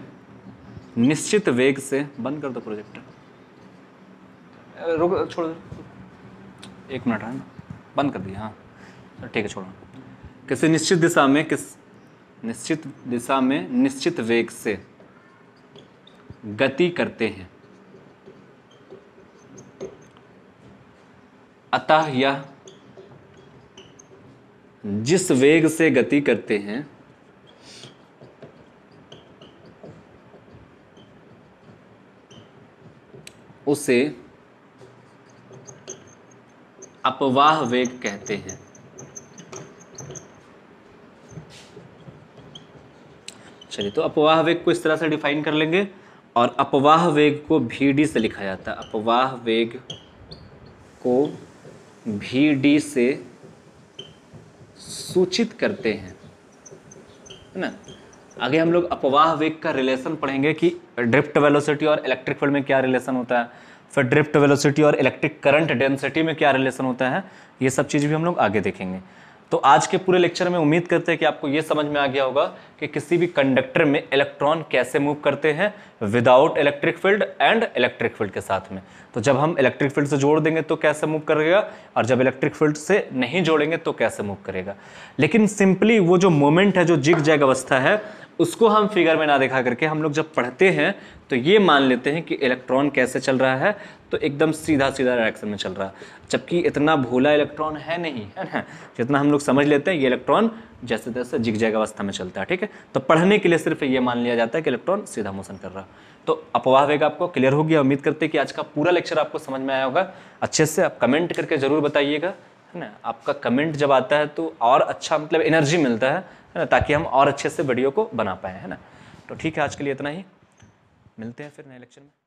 निश्चित वेग से बंद कर दो प्रोजेक्टर रुक छोड़ एक मिनट है हाँ। बंद कर दिया हाँ ठीक है छोड़ो किसी निश्चित दिशा में किस निश्चित दिशा में निश्चित वेग से गति करते हैं अतः यह जिस वेग से गति करते हैं उसे अपवाह वेग कहते हैं चलिए तो अपवाह वेग को इस तरह से डिफाइन कर लेंगे और अपवाह वेग को भी डी से लिखा जाता है अपवाह वेग को भी डी से सूचित करते हैं है ना आगे हम लोग अपवाह वेग का रिलेशन पढ़ेंगे कि ड्रिफ्ट वेलोसिटी और इलेक्ट्रिक फील्ड में क्या रिलेशन होता है फिर ड्रिफ्ट वेलोसिटी और इलेक्ट्रिक करंट डेंसिटी में क्या रिलेशन होता है ये सब चीज़ भी हम लोग आगे देखेंगे तो आज के पूरे लेक्चर में उम्मीद करते हैं कि आपको ये समझ में आ गया होगा कि किसी भी कंडक्टर में इलेक्ट्रॉन कैसे मूव करते हैं without electric field and electric field के साथ में तो जब हम इलेक्ट्रिक फील्ड से जोड़ देंगे तो कैसे मूव करेगा और जब इलेक्ट्रिक फील्ड से नहीं जोड़ेंगे तो कैसे मूव करेगा लेकिन सिंपली वो जो मोमेंट है जो जिग जैग अवस्था है उसको हम फिगर में ना दिखा करके हम लोग जब पढ़ते हैं तो ये मान लेते हैं कि इलेक्ट्रॉन कैसे चल रहा है तो एकदम सीधा सीधा डायरेक्शन में चल रहा है जबकि इतना भोला इलेक्ट्रॉन है नहीं है ना जितना हम लोग समझ लेते हैं ये इलेक्ट्रॉन जैसे तैसे जैग अवस्था में चलता है ठीक है तो पढ़ने के लिए सिर्फ ये मान लिया जाता है कि इलेक्ट्रॉन सीधा मोशन कर रहा तो अपवाह वेग आपको क्लियर हो गया उम्मीद करते हैं कि आज का पूरा लेक्चर आपको समझ में आया होगा अच्छे से आप कमेंट करके ज़रूर बताइएगा है ना आपका कमेंट जब आता है तो और अच्छा मतलब एनर्जी मिलता है है ना ताकि हम और अच्छे से वीडियो को बना पाएँ है ना तो ठीक है आज के लिए इतना ही मिलते हैं फिर नए लेक्चर में